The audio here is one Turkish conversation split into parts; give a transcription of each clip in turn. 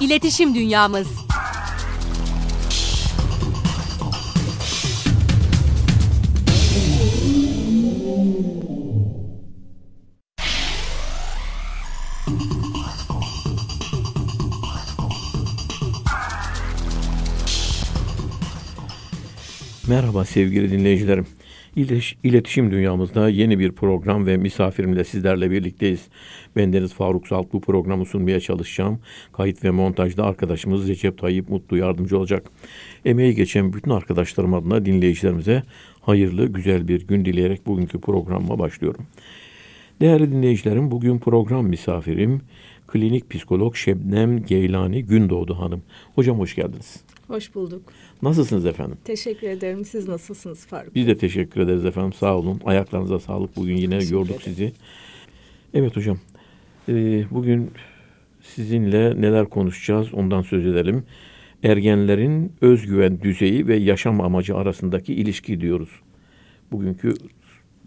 İletişim Dünyamız Merhaba sevgili dinleyicilerim. İletişim Dünyamızda yeni bir program ve misafirimle sizlerle birlikteyiz. Ben Deniz Faruk Salt bu programı sunmaya çalışacağım. Kayıt ve montajda arkadaşımız Recep Tayyip Mutlu yardımcı olacak. Emeği geçen bütün arkadaşlarım adına dinleyicilerimize hayırlı, güzel bir gün dileyerek bugünkü programıma başlıyorum. Değerli dinleyicilerim, bugün program misafirim klinik psikolog Şebnem Geylani Gündoğdu Hanım. Hocam hoş geldiniz. Hoş bulduk. Nasılsınız efendim? Teşekkür ederim. Siz nasılsınız Faruk? Biz de teşekkür ederiz efendim. Sağ olun. Ayaklarınıza sağlık. Bugün yine teşekkür yorduk ederim. sizi. Evet hocam. Ee, bugün sizinle neler konuşacağız ondan söz edelim. Ergenlerin özgüven düzeyi ve yaşam amacı arasındaki ilişki diyoruz. Bugünkü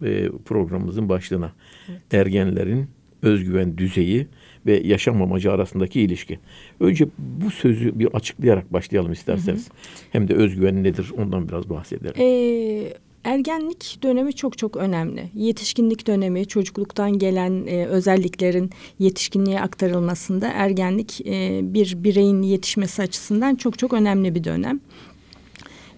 e, programımızın başlığına. Evet. Ergenlerin özgüven düzeyi ve yaşam amacı arasındaki ilişki. Önce bu sözü bir açıklayarak başlayalım isterseniz. Hı hı. Hem de özgüven nedir ondan biraz bahsedelim. Ee, ergenlik dönemi çok çok önemli. Yetişkinlik dönemi, çocukluktan gelen e, özelliklerin yetişkinliğe aktarılmasında ergenlik e, bir bireyin yetişmesi açısından çok çok önemli bir dönem.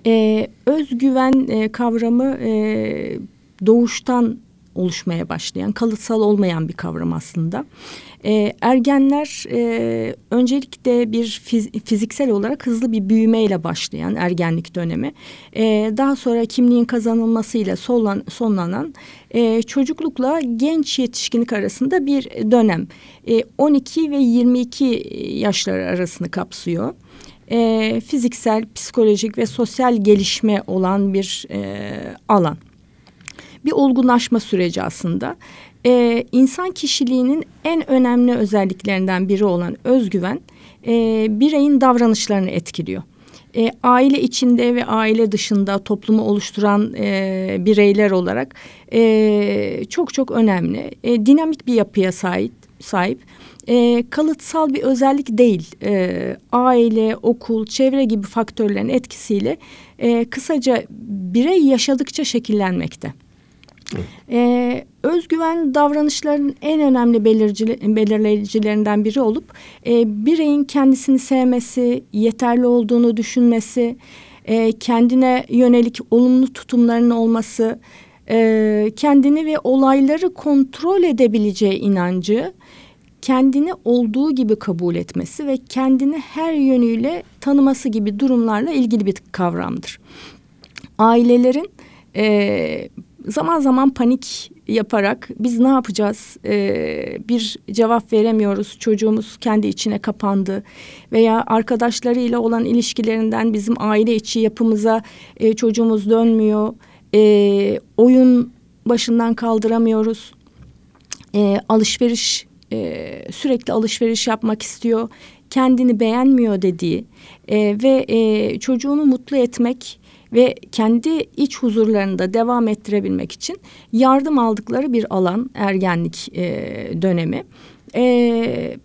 E, özgüven e, kavramı e, doğuştan oluşmaya başlayan, kalıtsal olmayan bir kavram aslında. E, ergenler e, öncelikle bir fiz fiziksel olarak hızlı bir büyümeyle başlayan ergenlik dönemi. E, daha sonra kimliğin kazanılmasıyla solan, sonlanan e, çocuklukla genç yetişkinlik arasında bir dönem. E, 12 ve 22 e, yaşları arasını kapsıyor e, fiziksel, psikolojik ve sosyal gelişme olan bir e, alan. Bir olgunlaşma süreci aslında e, insan kişiliğinin en önemli özelliklerinden biri olan özgüven e, bireyin davranışlarını etkiliyor. E, aile içinde ve aile dışında toplumu oluşturan e, bireyler olarak e, çok çok önemli. E, dinamik bir yapıya sahip. sahip e, kalıtsal bir özellik değil. E, aile, okul, çevre gibi faktörlerin etkisiyle e, kısaca birey yaşadıkça şekillenmekte. Ee, özgüven davranışların en önemli belirleyicilerinden biri olup e, bireyin kendisini sevmesi, yeterli olduğunu düşünmesi, e, kendine yönelik olumlu tutumların olması, e, kendini ve olayları kontrol edebileceği inancı, kendini olduğu gibi kabul etmesi ve kendini her yönüyle tanıması gibi durumlarla ilgili bir kavramdır. Ailelerin e, zaman zaman panik yaparak biz ne yapacağız ee, bir cevap veremiyoruz çocuğumuz kendi içine kapandı veya arkadaşlarıyla olan ilişkilerinden bizim aile içi yapımıza e, çocuğumuz dönmüyor e, oyun başından kaldıramıyoruz e, alışveriş e, sürekli alışveriş yapmak istiyor kendini beğenmiyor dediği e, ve e, çocuğunu mutlu etmek ve kendi iç huzurlarını da devam ettirebilmek için yardım aldıkları bir alan ergenlik e, dönemi. E,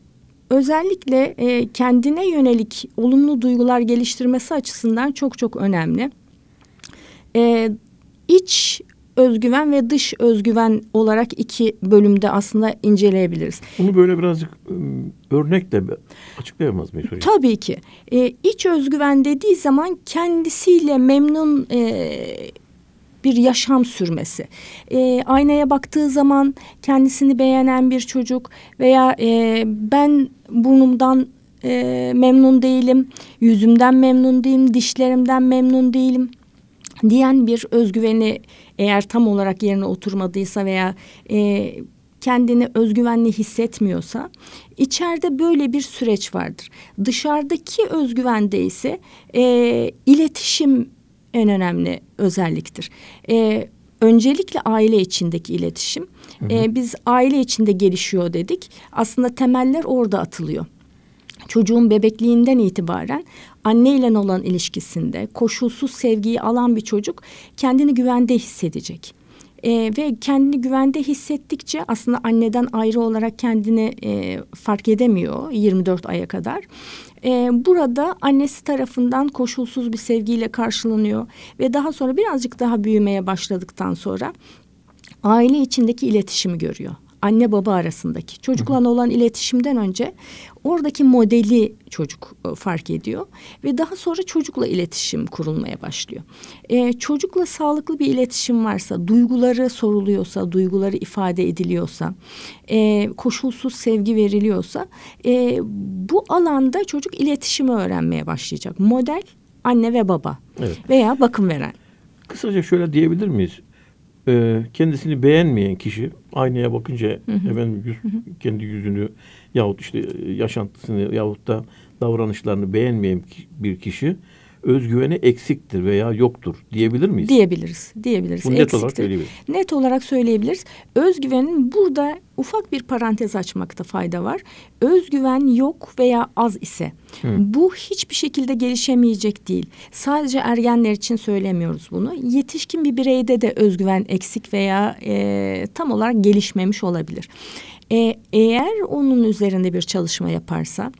özellikle e, kendine yönelik olumlu duygular geliştirmesi açısından çok çok önemli. E, iç özgüven ve dış özgüven olarak iki bölümde aslında inceleyebiliriz. Bunu böyle birazcık ıı, örnekle açıklayamaz mıyız? Tabii ki. Ee, iç özgüven dediği zaman kendisiyle memnun e, bir yaşam sürmesi. E, aynaya baktığı zaman kendisini beğenen bir çocuk veya e, ben burnumdan e, memnun değilim, yüzümden memnun değilim, dişlerimden memnun değilim diyen bir özgüveni eğer tam olarak yerine oturmadıysa veya e, kendini özgüvenli hissetmiyorsa içeride böyle bir süreç vardır. Dışarıdaki özgüvende ise e, iletişim en önemli özelliktir. E, öncelikle aile içindeki iletişim. E, biz aile içinde gelişiyor dedik. Aslında temeller orada atılıyor çocuğun bebekliğinden itibaren anne ile olan ilişkisinde koşulsuz sevgiyi alan bir çocuk kendini güvende hissedecek. Ee, ve kendini güvende hissettikçe aslında anneden ayrı olarak kendini e, fark edemiyor 24 aya kadar. Ee, burada annesi tarafından koşulsuz bir sevgiyle karşılanıyor ve daha sonra birazcık daha büyümeye başladıktan sonra aile içindeki iletişimi görüyor anne baba arasındaki çocukla olan iletişimden önce oradaki modeli çocuk e, fark ediyor ve daha sonra çocukla iletişim kurulmaya başlıyor. Ee, çocukla sağlıklı bir iletişim varsa, duyguları soruluyorsa, duyguları ifade ediliyorsa, e, koşulsuz sevgi veriliyorsa, e, bu alanda çocuk iletişimi öğrenmeye başlayacak. Model anne ve baba evet. veya bakım veren. Kısaca şöyle diyebilir miyiz? e, kendisini beğenmeyen kişi aynaya bakınca hı yüz, kendi yüzünü yahut işte e, yaşantısını yahut da davranışlarını beğenmeyen bir kişi özgüveni eksiktir veya yoktur diyebilir miyiz? Diyebiliriz, diyebiliriz. Bunu net olarak söyleyebiliriz. Net olarak söyleyebiliriz. Özgüvenin burada ufak bir parantez açmakta fayda var. Özgüven yok veya az ise Hı. bu hiçbir şekilde gelişemeyecek değil. Sadece ergenler için söylemiyoruz bunu. Yetişkin bir bireyde de özgüven eksik veya e, tam olarak gelişmemiş olabilir. E, eğer onun üzerinde bir çalışma yaparsa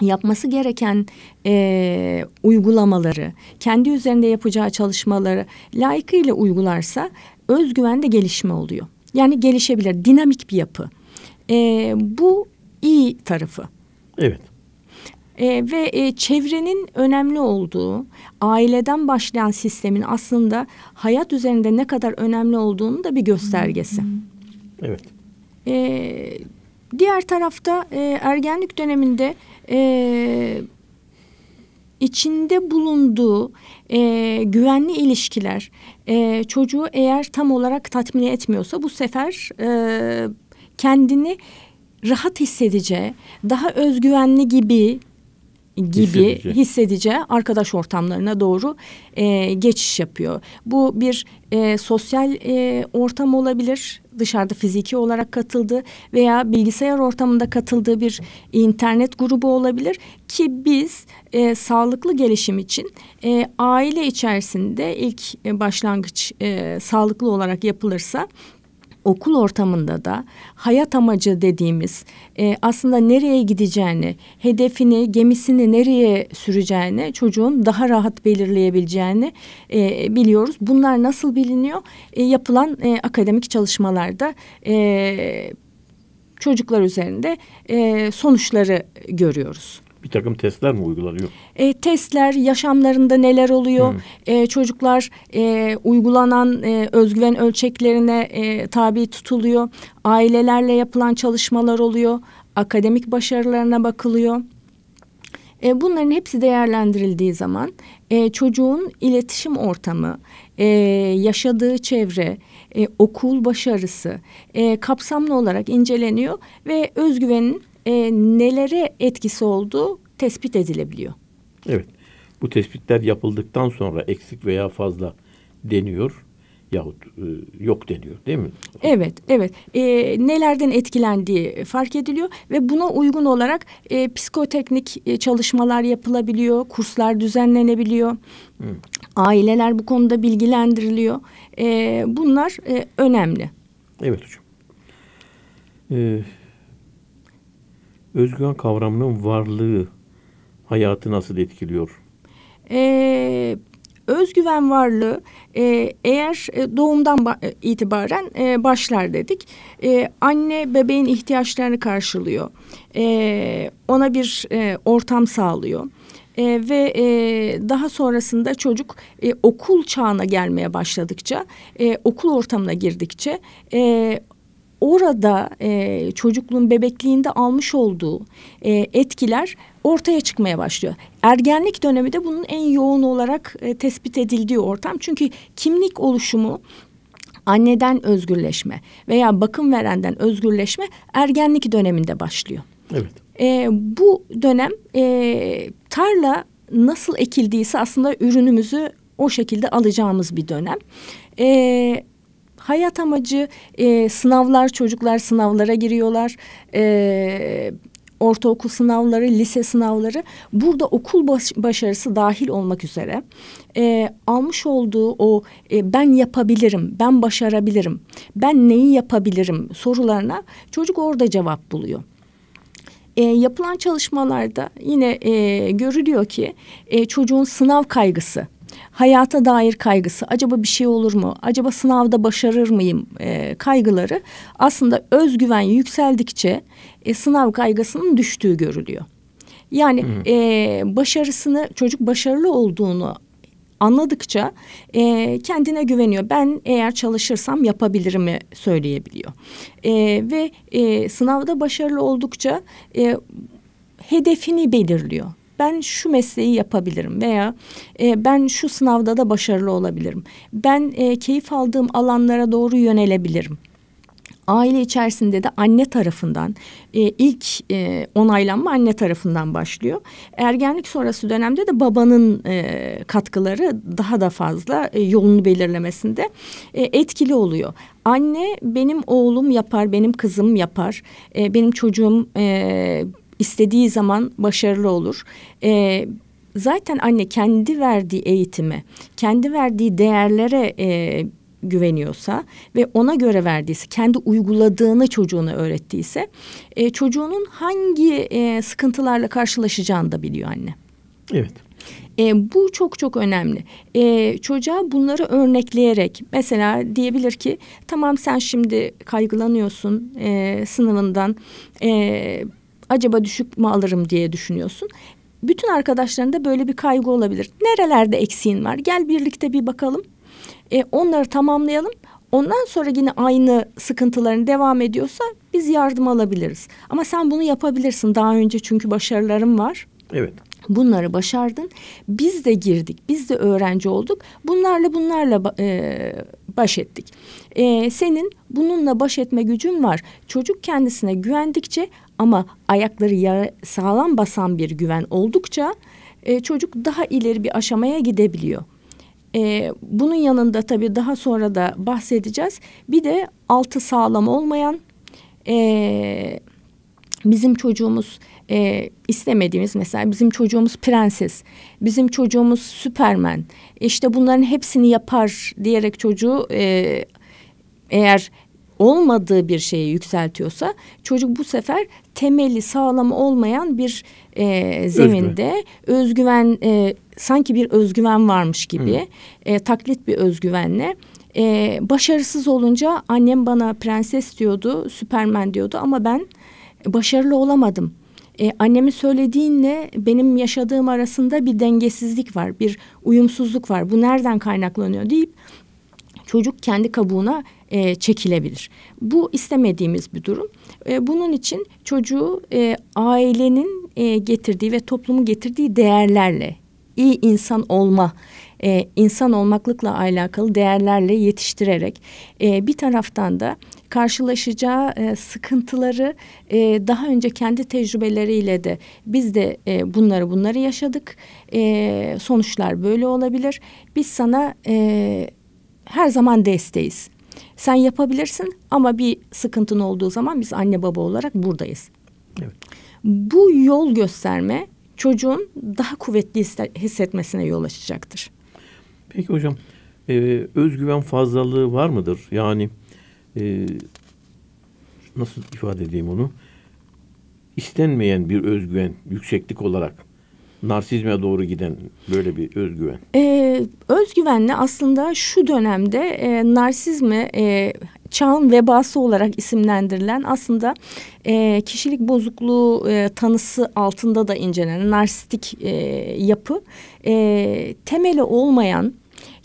Yapması gereken e, uygulamaları, kendi üzerinde yapacağı çalışmaları layıkıyla uygularsa özgüvende gelişme oluyor. Yani gelişebilir, dinamik bir yapı. E, bu iyi tarafı. Evet. E, ve e, çevrenin önemli olduğu, aileden başlayan sistemin aslında hayat üzerinde ne kadar önemli olduğunu da bir göstergesi. Evet. E, Diğer tarafta e, ergenlik döneminde e, içinde bulunduğu e, güvenli ilişkiler e, çocuğu eğer tam olarak tatmin etmiyorsa bu sefer e, kendini rahat hissedeceği, daha özgüvenli gibi gibi hissedece, hissedece arkadaş ortamlarına doğru e, geçiş yapıyor. Bu bir e, sosyal e, ortam olabilir dışarıda fiziki olarak katıldığı veya bilgisayar ortamında katıldığı bir internet grubu olabilir ki biz e, sağlıklı gelişim için e, aile içerisinde ilk e, başlangıç e, sağlıklı olarak yapılırsa okul ortamında da hayat amacı dediğimiz e, aslında nereye gideceğini, hedefini, gemisini nereye süreceğini çocuğun daha rahat belirleyebileceğini e, biliyoruz. Bunlar nasıl biliniyor? E, yapılan e, akademik çalışmalarda e, çocuklar üzerinde e, sonuçları görüyoruz bir takım testler mi uygulanıyor? E, testler, yaşamlarında neler oluyor? Hmm. E, çocuklar e, uygulanan e, özgüven ölçeklerine e, tabi tutuluyor. Ailelerle yapılan çalışmalar oluyor. Akademik başarılarına bakılıyor. E, bunların hepsi değerlendirildiği zaman e, çocuğun iletişim ortamı, e, yaşadığı çevre, e, okul başarısı e, kapsamlı olarak inceleniyor ve özgüvenin e, nelere etkisi olduğu tespit edilebiliyor. Evet. Bu tespitler yapıldıktan sonra eksik veya fazla deniyor yahut e, yok deniyor değil mi? Evet, evet. E, nelerden etkilendiği fark ediliyor ve buna uygun olarak e, psikoteknik e, çalışmalar yapılabiliyor, kurslar düzenlenebiliyor. Hı. Hmm. Aileler bu konuda bilgilendiriliyor. E, bunlar e, önemli. Evet hocam. E, özgüven kavramının varlığı hayatı nasıl etkiliyor? Ee, özgüven varlığı e, eğer e, doğumdan e, itibaren e, başlar dedik. E, anne bebeğin ihtiyaçlarını karşılıyor. E, ona bir e, ortam sağlıyor. Ee, ve e, daha sonrasında çocuk e, okul çağına gelmeye başladıkça, e, okul ortamına girdikçe e, orada e, çocukluğun bebekliğinde almış olduğu e, etkiler ortaya çıkmaya başlıyor. Ergenlik dönemi de bunun en yoğun olarak e, tespit edildiği ortam. Çünkü kimlik oluşumu anneden özgürleşme veya bakım verenden özgürleşme ergenlik döneminde başlıyor. Evet. E, bu dönem e, tarla nasıl ekildiyse aslında ürünümüzü o şekilde alacağımız bir dönem. E, hayat amacı e, sınavlar çocuklar sınavlara giriyorlar. E, ortaokul sınavları, lise sınavları burada okul baş, başarısı dahil olmak üzere e, almış olduğu o e, ben yapabilirim, ben başarabilirim, ben neyi yapabilirim sorularına çocuk orada cevap buluyor. E, yapılan çalışmalarda yine e, görülüyor ki e, çocuğun sınav kaygısı hayata dair kaygısı, acaba bir şey olur mu, acaba sınavda başarır mıyım e, kaygıları aslında özgüven yükseldikçe e, sınav kaygısının düştüğü görülüyor. Yani hmm. e, başarısını çocuk başarılı olduğunu anladıkça e, kendine güveniyor. Ben eğer çalışırsam mi söyleyebiliyor. E, ve e, sınavda başarılı oldukça e, hedefini belirliyor ben şu mesleği yapabilirim veya e, ben şu sınavda da başarılı olabilirim. Ben e, keyif aldığım alanlara doğru yönelebilirim aile içerisinde de anne tarafından e, ilk e, onaylanma anne tarafından başlıyor. Ergenlik sonrası dönemde de babanın e, katkıları daha da fazla e, yolunu belirlemesinde e, etkili oluyor. Anne benim oğlum yapar, benim kızım yapar, e, benim çocuğum e, istediği zaman başarılı olur. E, zaten anne kendi verdiği eğitime, kendi verdiği değerlere e, güveniyorsa ve ona göre verdiyse, kendi uyguladığını çocuğuna öğrettiyse e, çocuğunun hangi e, sıkıntılarla karşılaşacağını da biliyor anne. Evet. E, bu çok çok önemli. E, çocuğa bunları örnekleyerek mesela diyebilir ki tamam sen şimdi kaygılanıyorsun e, sınavından e, acaba düşük mü alırım diye düşünüyorsun. Bütün arkadaşlarında böyle bir kaygı olabilir. Nerelerde eksiğin var? Gel birlikte bir bakalım. E, onları tamamlayalım. Ondan sonra yine aynı sıkıntıların devam ediyorsa biz yardım alabiliriz. Ama sen bunu yapabilirsin. Daha önce çünkü başarılarım var. Evet. Bunları başardın. Biz de girdik. Biz de öğrenci olduk. Bunlarla bunlarla e, baş ettik. E, senin bununla baş etme gücün var. Çocuk kendisine güvendikçe ama ayakları yara, sağlam basan bir güven oldukça e, çocuk daha ileri bir aşamaya gidebiliyor. E, bunun yanında tabii daha sonra da bahsedeceğiz. Bir de altı sağlam olmayan e, bizim çocuğumuz e, istemediğimiz mesela bizim çocuğumuz prenses, bizim çocuğumuz süpermen. İşte bunların hepsini yapar diyerek çocuğu e, eğer olmadığı bir şeye yükseltiyorsa çocuk bu sefer temeli sağlam olmayan bir e, zeminde Özgüven. özgüven e, sanki bir özgüven varmış gibi e, taklit bir özgüvenle e, başarısız olunca annem bana prenses diyordu, Süpermen diyordu ama ben başarılı olamadım. E, annemin söylediğinle benim yaşadığım arasında bir dengesizlik var, bir uyumsuzluk var. Bu nereden kaynaklanıyor deyip çocuk kendi kabuğuna e, çekilebilir. Bu istemediğimiz bir durum. E, bunun için çocuğu e, ailenin e, getirdiği ve toplumun getirdiği değerlerle iyi insan olma, e, insan olmaklıkla alakalı değerlerle yetiştirerek e, bir taraftan da karşılaşacağı e, sıkıntıları e, daha önce kendi tecrübeleriyle de biz de e, bunları bunları yaşadık. E, sonuçlar böyle olabilir. Biz sana e, her zaman desteğiz sen yapabilirsin ama bir sıkıntın olduğu zaman biz anne baba olarak buradayız. Evet. Bu yol gösterme çocuğun daha kuvvetli hissetmesine yol açacaktır. Peki hocam, e, özgüven fazlalığı var mıdır? Yani e, nasıl ifade edeyim onu? İstenmeyen bir özgüven, yükseklik olarak narsizme doğru giden böyle bir özgüven? Ee, özgüvenle aslında şu dönemde e, narsizmi e, çağın vebası olarak isimlendirilen aslında e, kişilik bozukluğu e, tanısı altında da incelenen narsistik e, yapı e, temeli olmayan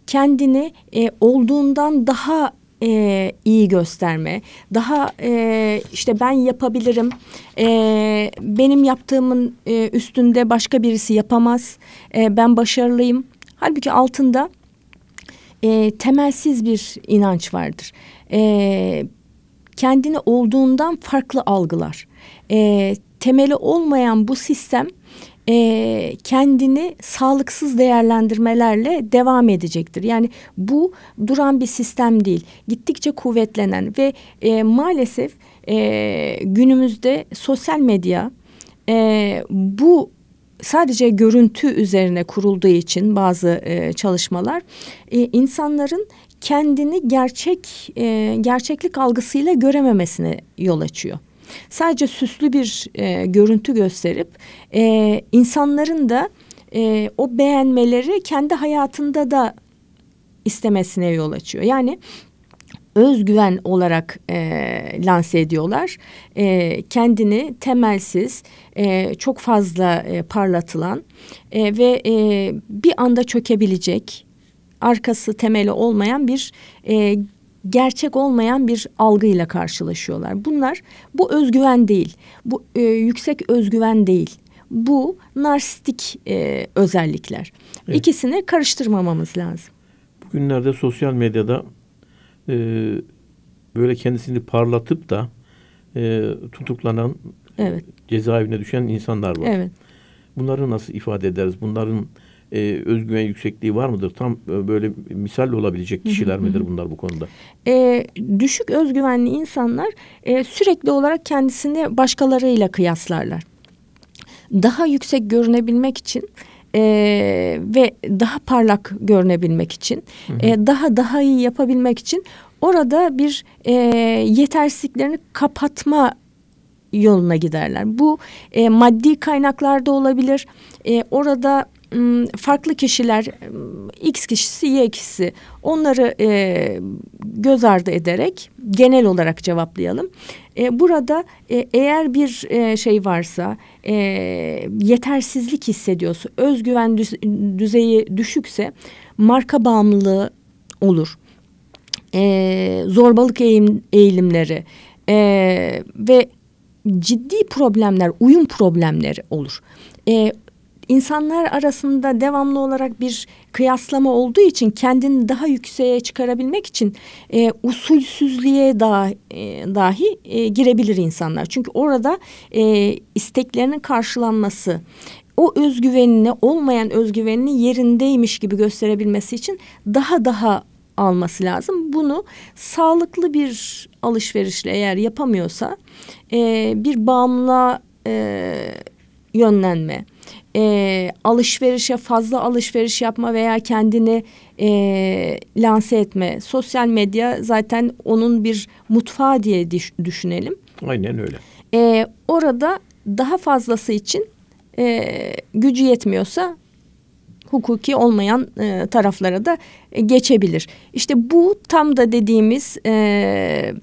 kendini e, olduğundan daha e, iyi gösterme, daha e, işte ben yapabilirim, e, benim yaptığımın e, üstünde başka birisi yapamaz, e, ben başarılıyım. Halbuki altında e, temelsiz bir inanç vardır. E, kendini olduğundan farklı algılar. E, temeli olmayan bu sistem e, kendini sağlıksız değerlendirmelerle devam edecektir. Yani bu duran bir sistem değil. Gittikçe kuvvetlenen ve e, maalesef e, günümüzde sosyal medya e, bu sadece görüntü üzerine kurulduğu için bazı e, çalışmalar e, insanların kendini gerçek e, gerçeklik algısıyla görememesine yol açıyor sadece süslü bir e, görüntü gösterip e, insanların da e, o beğenmeleri kendi hayatında da istemesine yol açıyor. Yani özgüven olarak e, lanse ediyorlar. E, kendini temelsiz, e, çok fazla e, parlatılan e, ve e, bir anda çökebilecek, arkası temeli olmayan bir e, gerçek olmayan bir algıyla karşılaşıyorlar. Bunlar bu özgüven değil, bu e, yüksek özgüven değil. Bu narsistik e, özellikler. Evet. İkisini karıştırmamamız lazım. Bugünlerde sosyal medyada e, böyle kendisini parlatıp da e, tutuklanan, evet. cezaevine düşen insanlar var. Evet. Bunları nasıl ifade ederiz? Bunların e, özgüven yüksekliği var mıdır? Tam e, böyle misal olabilecek kişiler midir bunlar bu konuda? E, düşük özgüvenli insanlar e, sürekli olarak kendisini başkalarıyla kıyaslarlar. Daha yüksek görünebilmek için e, ve daha parlak görünebilmek için, hı hı. E, daha daha iyi yapabilmek için orada bir e, yetersizliklerini kapatma yoluna giderler. Bu e, maddi kaynaklarda olabilir. E, orada farklı kişiler X kişisi Y kişisi onları e, göz ardı ederek genel olarak cevaplayalım. E, burada e, eğer bir e, şey varsa e, yetersizlik hissediyorsa özgüven düzeyi düşükse marka bağımlılığı olur. E, zorbalık eğim, eğilimleri e, ve ciddi problemler uyum problemleri olur. E, insanlar arasında devamlı olarak bir kıyaslama olduğu için kendini daha yükseğe çıkarabilmek için e, usulsüzlüğe da, e, dahi e, girebilir insanlar. Çünkü orada e, isteklerinin karşılanması, o özgüvenini olmayan özgüvenini yerindeymiş gibi gösterebilmesi için daha daha alması lazım. Bunu sağlıklı bir alışverişle eğer yapamıyorsa e, bir bağımla e, yönlenme e, alışverişe fazla alışveriş yapma veya kendini e, lanse etme. Sosyal medya zaten onun bir mutfağı diye düşünelim. Aynen öyle. E, orada daha fazlası için e, gücü yetmiyorsa hukuki olmayan e, taraflara da e, geçebilir. İşte bu tam da dediğimiz e,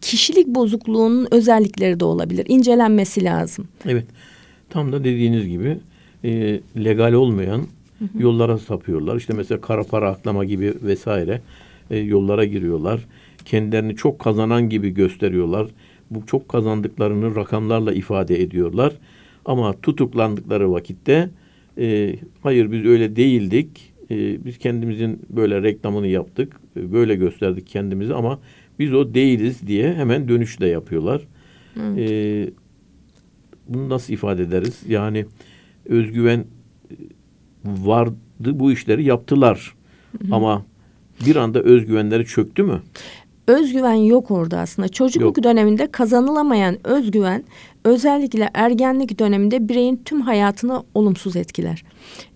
kişilik bozukluğunun özellikleri de olabilir. İncelenmesi lazım. Evet. Tam da dediğiniz gibi e, legal olmayan yollara sapıyorlar. İşte mesela kara para aklama gibi vesaire e, yollara giriyorlar. Kendilerini çok kazanan gibi gösteriyorlar. Bu çok kazandıklarını rakamlarla ifade ediyorlar. Ama tutuklandıkları vakitte e, hayır biz öyle değildik. E, biz kendimizin böyle reklamını yaptık. E, böyle gösterdik kendimizi ama biz o değiliz diye hemen dönüş de yapıyorlar. Evet. E, bunu nasıl ifade ederiz? Yani özgüven e, vardı bu işleri yaptılar. Hı hı. Ama bir anda özgüvenleri çöktü mü? Özgüven yok orada aslında. Çocukluk yok. döneminde kazanılamayan özgüven özellikle ergenlik döneminde bireyin tüm hayatını olumsuz etkiler.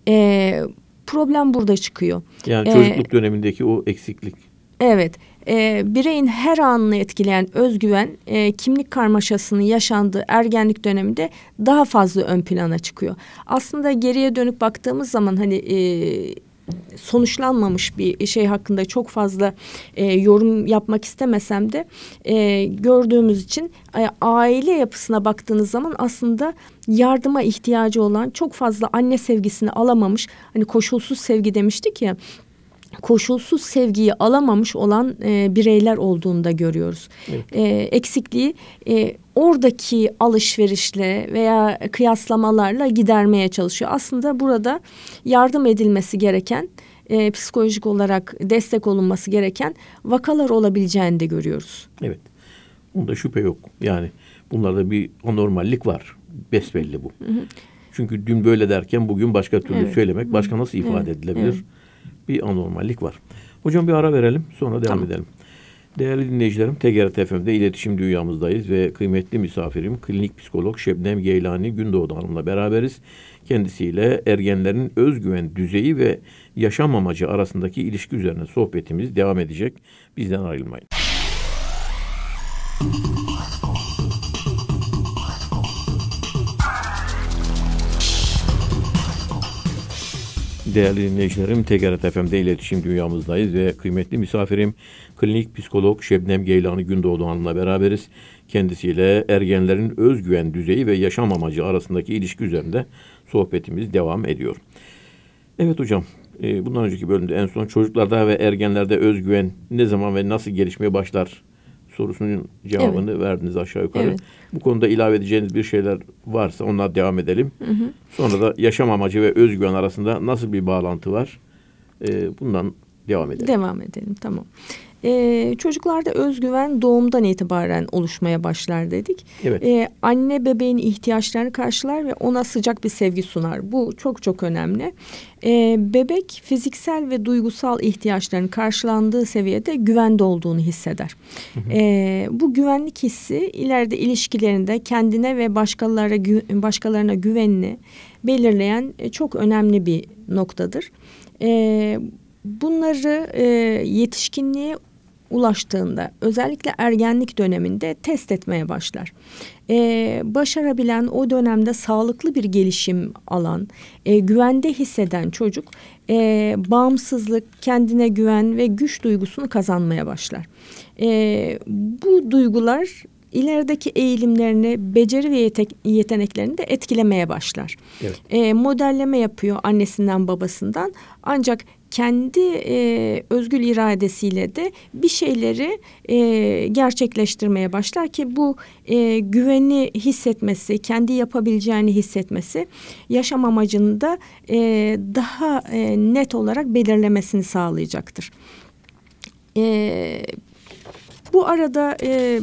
Ee, problem burada çıkıyor. Yani çocukluk ee, dönemindeki o eksiklik. Evet. E, bireyin her anını etkileyen özgüven e, kimlik karmaşasının yaşandığı ergenlik döneminde daha fazla ön plana çıkıyor. Aslında geriye dönüp baktığımız zaman hani e, sonuçlanmamış bir şey hakkında çok fazla e, yorum yapmak istemesem de e, gördüğümüz için e, aile yapısına baktığınız zaman aslında yardıma ihtiyacı olan çok fazla anne sevgisini alamamış hani koşulsuz sevgi demiştik ya koşulsuz sevgiyi alamamış olan e, bireyler olduğunu da görüyoruz. Evet. E, eksikliği e, oradaki alışverişle veya kıyaslamalarla gidermeye çalışıyor. Aslında burada yardım edilmesi gereken e, psikolojik olarak destek olunması gereken vakalar olabileceğini de görüyoruz. Evet. Bunda şüphe yok. Yani bunlarda bir anormallik var. Besbelli bu. Hı hı. Çünkü dün böyle derken bugün başka türlü evet. söylemek başka nasıl ifade evet. edilebilir? Evet bir anormallik var. Hocam bir ara verelim sonra devam tamam. edelim. Değerli dinleyicilerim TGRT FM'de iletişim dünyamızdayız ve kıymetli misafirim klinik psikolog Şebnem Geylani Gündoğdu Hanım'la beraberiz. Kendisiyle ergenlerin özgüven düzeyi ve yaşam amacı arasındaki ilişki üzerine sohbetimiz devam edecek. Bizden ayrılmayın. Değerli dinleyicilerim, TGRT FM'de iletişim dünyamızdayız ve kıymetli misafirim klinik psikolog Şebnem Geylani Gündoğdu Hanım'la beraberiz. Kendisiyle ergenlerin özgüven düzeyi ve yaşam amacı arasındaki ilişki üzerinde sohbetimiz devam ediyor. Evet hocam, e, bundan önceki bölümde en son çocuklarda ve ergenlerde özgüven ne zaman ve nasıl gelişmeye başlar sorusunun cevabını evet. verdiniz aşağı yukarı. Evet. Bu konuda ilave edeceğiniz bir şeyler varsa onlar devam edelim. Hı hı. Sonra da yaşam amacı ve özgüven arasında nasıl bir bağlantı var? Ee, bundan devam edelim. Devam edelim tamam. E, çocuklarda özgüven doğumdan itibaren oluşmaya başlar dedik. Evet. E, anne bebeğin ihtiyaçlarını karşılar ve ona sıcak bir sevgi sunar. Bu çok çok önemli. E, bebek fiziksel ve duygusal ihtiyaçların karşılandığı seviyede güvende olduğunu hisseder. Hı hı. E, bu güvenlik hissi ileride ilişkilerinde kendine ve başkalarına, gü başkalarına güvenini belirleyen e, çok önemli bir noktadır. E, bunları e, yetişkinliğe ulaştığında özellikle ergenlik döneminde test etmeye başlar. Ee, başarabilen o dönemde sağlıklı bir gelişim alan, e, güvende hisseden çocuk e, bağımsızlık, kendine güven ve güç duygusunu kazanmaya başlar. E, bu duygular ilerideki eğilimlerini, beceri ve yetek, yeteneklerini de etkilemeye başlar. Evet. E, modelleme yapıyor annesinden babasından ancak kendi e, özgür iradesiyle de bir şeyleri e, gerçekleştirmeye başlar ki bu e, güveni hissetmesi, kendi yapabileceğini hissetmesi yaşam amacını da e, daha e, net olarak belirlemesini sağlayacaktır. E, bu arada e,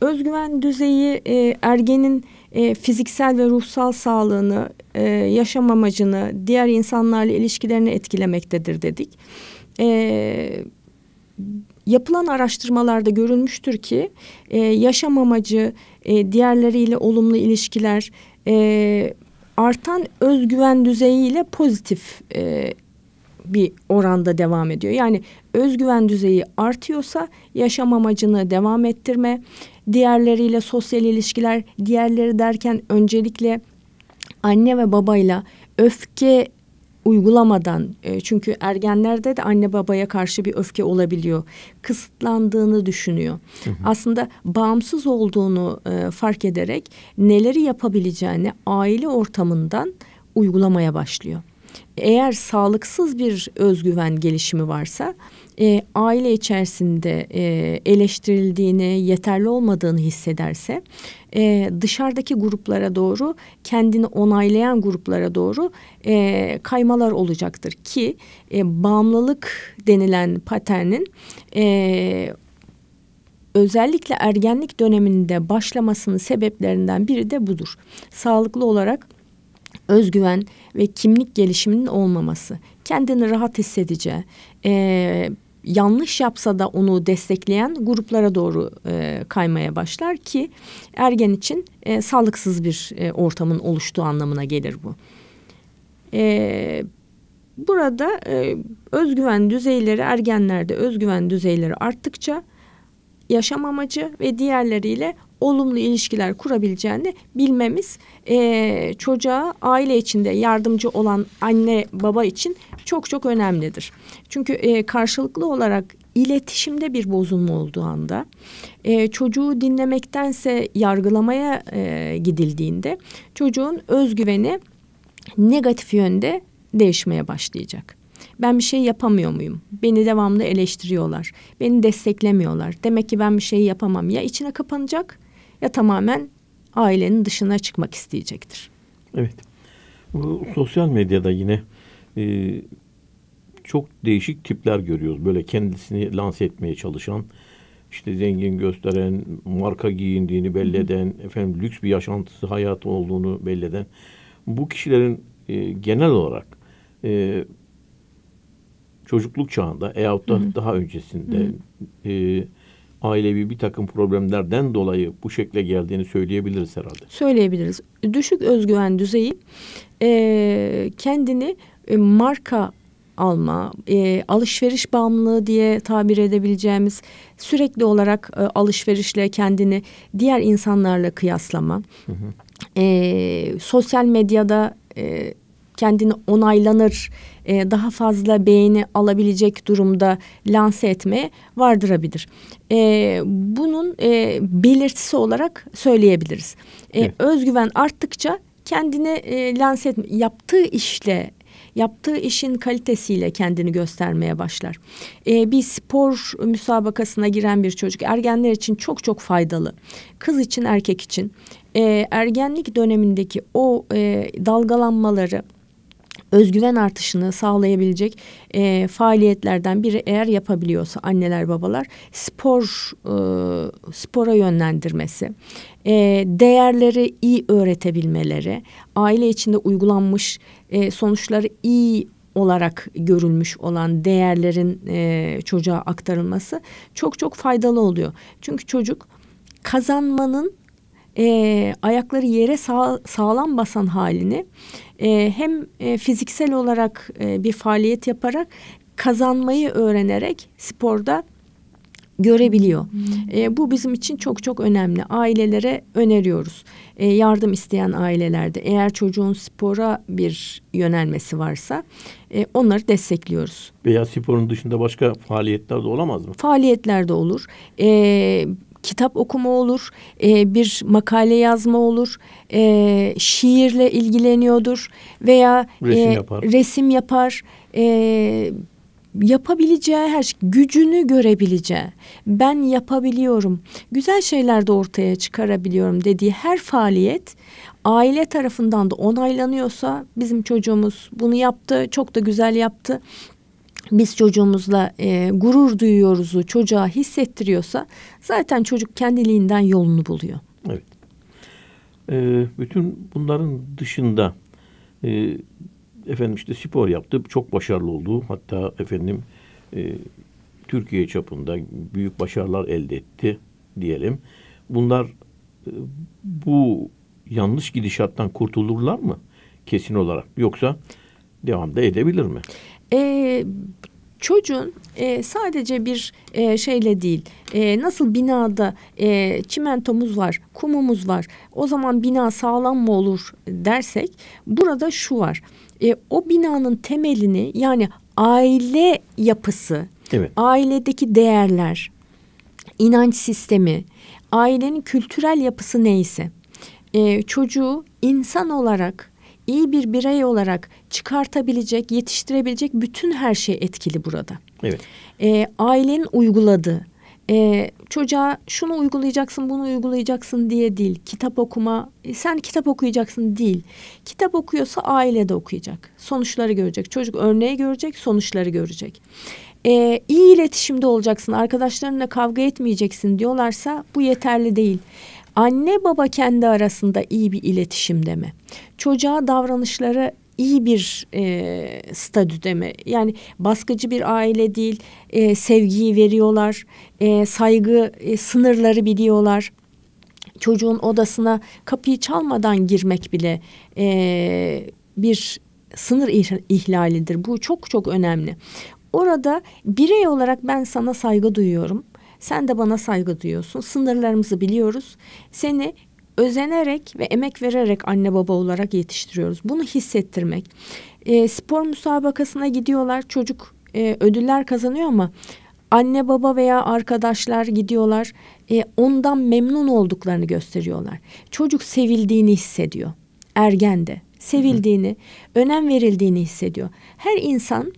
özgüven düzeyi e, ergenin e, fiziksel ve ruhsal sağlığını, e, yaşam amacını, diğer insanlarla ilişkilerini etkilemektedir dedik. E, yapılan araştırmalarda görülmüştür ki e, yaşam amacı, e, diğerleriyle olumlu ilişkiler, e, artan özgüven düzeyiyle pozitif e, bir oranda devam ediyor. Yani özgüven düzeyi artıyorsa yaşam amacını devam ettirme, diğerleriyle sosyal ilişkiler, diğerleri derken öncelikle anne ve babayla öfke uygulamadan e, çünkü ergenlerde de anne babaya karşı bir öfke olabiliyor. Kısıtlandığını düşünüyor. Hı hı. Aslında bağımsız olduğunu e, fark ederek neleri yapabileceğini aile ortamından uygulamaya başlıyor eğer sağlıksız bir özgüven gelişimi varsa e, aile içerisinde e, eleştirildiğini, yeterli olmadığını hissederse e, dışarıdaki gruplara doğru kendini onaylayan gruplara doğru e, kaymalar olacaktır ki e, bağımlılık denilen paternin e, özellikle ergenlik döneminde başlamasının sebeplerinden biri de budur. Sağlıklı olarak özgüven ve kimlik gelişiminin olmaması, kendini rahat hissedeceği, e, yanlış yapsa da onu destekleyen gruplara doğru e, kaymaya başlar ki ergen için e, sağlıksız bir e, ortamın oluştuğu anlamına gelir bu. E, burada e, özgüven düzeyleri ergenlerde özgüven düzeyleri arttıkça yaşam amacı ve diğerleriyle olumlu ilişkiler kurabileceğini bilmemiz e, çocuğa aile içinde yardımcı olan anne baba için çok çok önemlidir. Çünkü e, karşılıklı olarak iletişimde bir bozulma olduğu anda e, çocuğu dinlemektense yargılamaya e, gidildiğinde çocuğun özgüveni negatif yönde değişmeye başlayacak. Ben bir şey yapamıyor muyum? Beni devamlı eleştiriyorlar. Beni desteklemiyorlar. Demek ki ben bir şey yapamam. Ya içine kapanacak ya tamamen ailenin dışına çıkmak isteyecektir. Evet. Bu sosyal medyada yine e, çok değişik tipler görüyoruz. Böyle kendisini lanse etmeye çalışan, işte zengin gösteren, marka giyindiğini belli eden, efendim lüks bir yaşantısı hayatı olduğunu belli eden bu kişilerin e, genel olarak e, çocukluk çağında veyahut da hı hı. daha öncesinde hı hı. E, ailevi bir takım problemlerden dolayı bu şekle geldiğini söyleyebiliriz herhalde. Söyleyebiliriz. Düşük özgüven düzeyi e, kendini e, marka alma, e, alışveriş bağımlılığı diye tabir edebileceğimiz sürekli olarak e, alışverişle kendini diğer insanlarla kıyaslama, hı hı. E, sosyal medyada e, kendini onaylanır, e, daha fazla beğeni alabilecek durumda lanse etmeye vardırabilir. E, bunun e, belirtisi olarak söyleyebiliriz. E, evet. Özgüven arttıkça kendini e, lanse etme, yaptığı işle yaptığı işin kalitesiyle kendini göstermeye başlar. Ee, bir spor müsabakasına giren bir çocuk ergenler için çok çok faydalı. Kız için erkek için. Ee, ergenlik dönemindeki o e, dalgalanmaları özgüven artışını sağlayabilecek e, faaliyetlerden biri eğer yapabiliyorsa anneler babalar spor e, spora yönlendirmesi, e, değerleri iyi öğretebilmeleri, aile içinde uygulanmış e, sonuçları iyi olarak görülmüş olan değerlerin e, çocuğa aktarılması çok çok faydalı oluyor. Çünkü çocuk kazanmanın e, ayakları yere sağ, sağlam basan halini e, hem e, fiziksel olarak e, bir faaliyet yaparak kazanmayı öğrenerek sporda görebiliyor. Hmm. E, bu bizim için çok çok önemli. Ailelere öneriyoruz. E, yardım isteyen ailelerde eğer çocuğun spora bir yönelmesi varsa e, onları destekliyoruz. Veya sporun dışında başka faaliyetler de olamaz mı? Faaliyetler de olur. E, kitap okuma olur, e, bir makale yazma olur, e, şiirle ilgileniyordur veya resim e, yapar, resim yapar e, yapabileceği her şey, gücünü görebileceği, ben yapabiliyorum, güzel şeyler de ortaya çıkarabiliyorum dediği her faaliyet aile tarafından da onaylanıyorsa bizim çocuğumuz bunu yaptı, çok da güzel yaptı biz çocuğumuzla e, gurur duyuyoruzu çocuğa hissettiriyorsa zaten çocuk kendiliğinden yolunu buluyor. Evet. E, bütün bunların dışında e, efendim işte spor yaptı. Çok başarılı oldu. Hatta efendim e, Türkiye çapında büyük başarılar elde etti diyelim. Bunlar e, bu yanlış gidişattan kurtulurlar mı kesin olarak? Yoksa devam da edebilir mi? e, çocuğun e, sadece bir e, şeyle değil e, nasıl binada e, çimentomuz var kumumuz var o zaman bina sağlam mı olur dersek burada şu var e, o binanın temelini yani aile yapısı ailedeki değerler inanç sistemi ailenin kültürel yapısı neyse e, çocuğu insan olarak iyi bir birey olarak çıkartabilecek, yetiştirebilecek bütün her şey etkili burada. Evet. E, ailenin uyguladığı, e, çocuğa şunu uygulayacaksın, bunu uygulayacaksın diye değil. Kitap okuma, e, sen kitap okuyacaksın değil. Kitap okuyorsa aile de okuyacak. Sonuçları görecek. Çocuk örneği görecek, sonuçları görecek. E, iyi iletişimde olacaksın, arkadaşlarınla kavga etmeyeceksin diyorlarsa bu yeterli değil. Anne baba kendi arasında iyi bir iletişimde mi? Çocuğa davranışları iyi bir e, statüde mi? Yani baskıcı bir aile değil, e, sevgiyi veriyorlar, e, saygı e, sınırları biliyorlar çocuğun odasına kapıyı çalmadan girmek bile e, bir sınır ihlalidir. Bu çok çok önemli. Orada birey olarak ben sana saygı duyuyorum. Sen de bana saygı duyuyorsun. Sınırlarımızı biliyoruz. Seni özenerek ve emek vererek anne baba olarak yetiştiriyoruz. Bunu hissettirmek. E, spor müsabakasına gidiyorlar. Çocuk e, ödüller kazanıyor ama anne baba veya arkadaşlar gidiyorlar. E, ondan memnun olduklarını gösteriyorlar. Çocuk sevildiğini hissediyor. Ergen de sevildiğini, Hı. önem verildiğini hissediyor. Her insan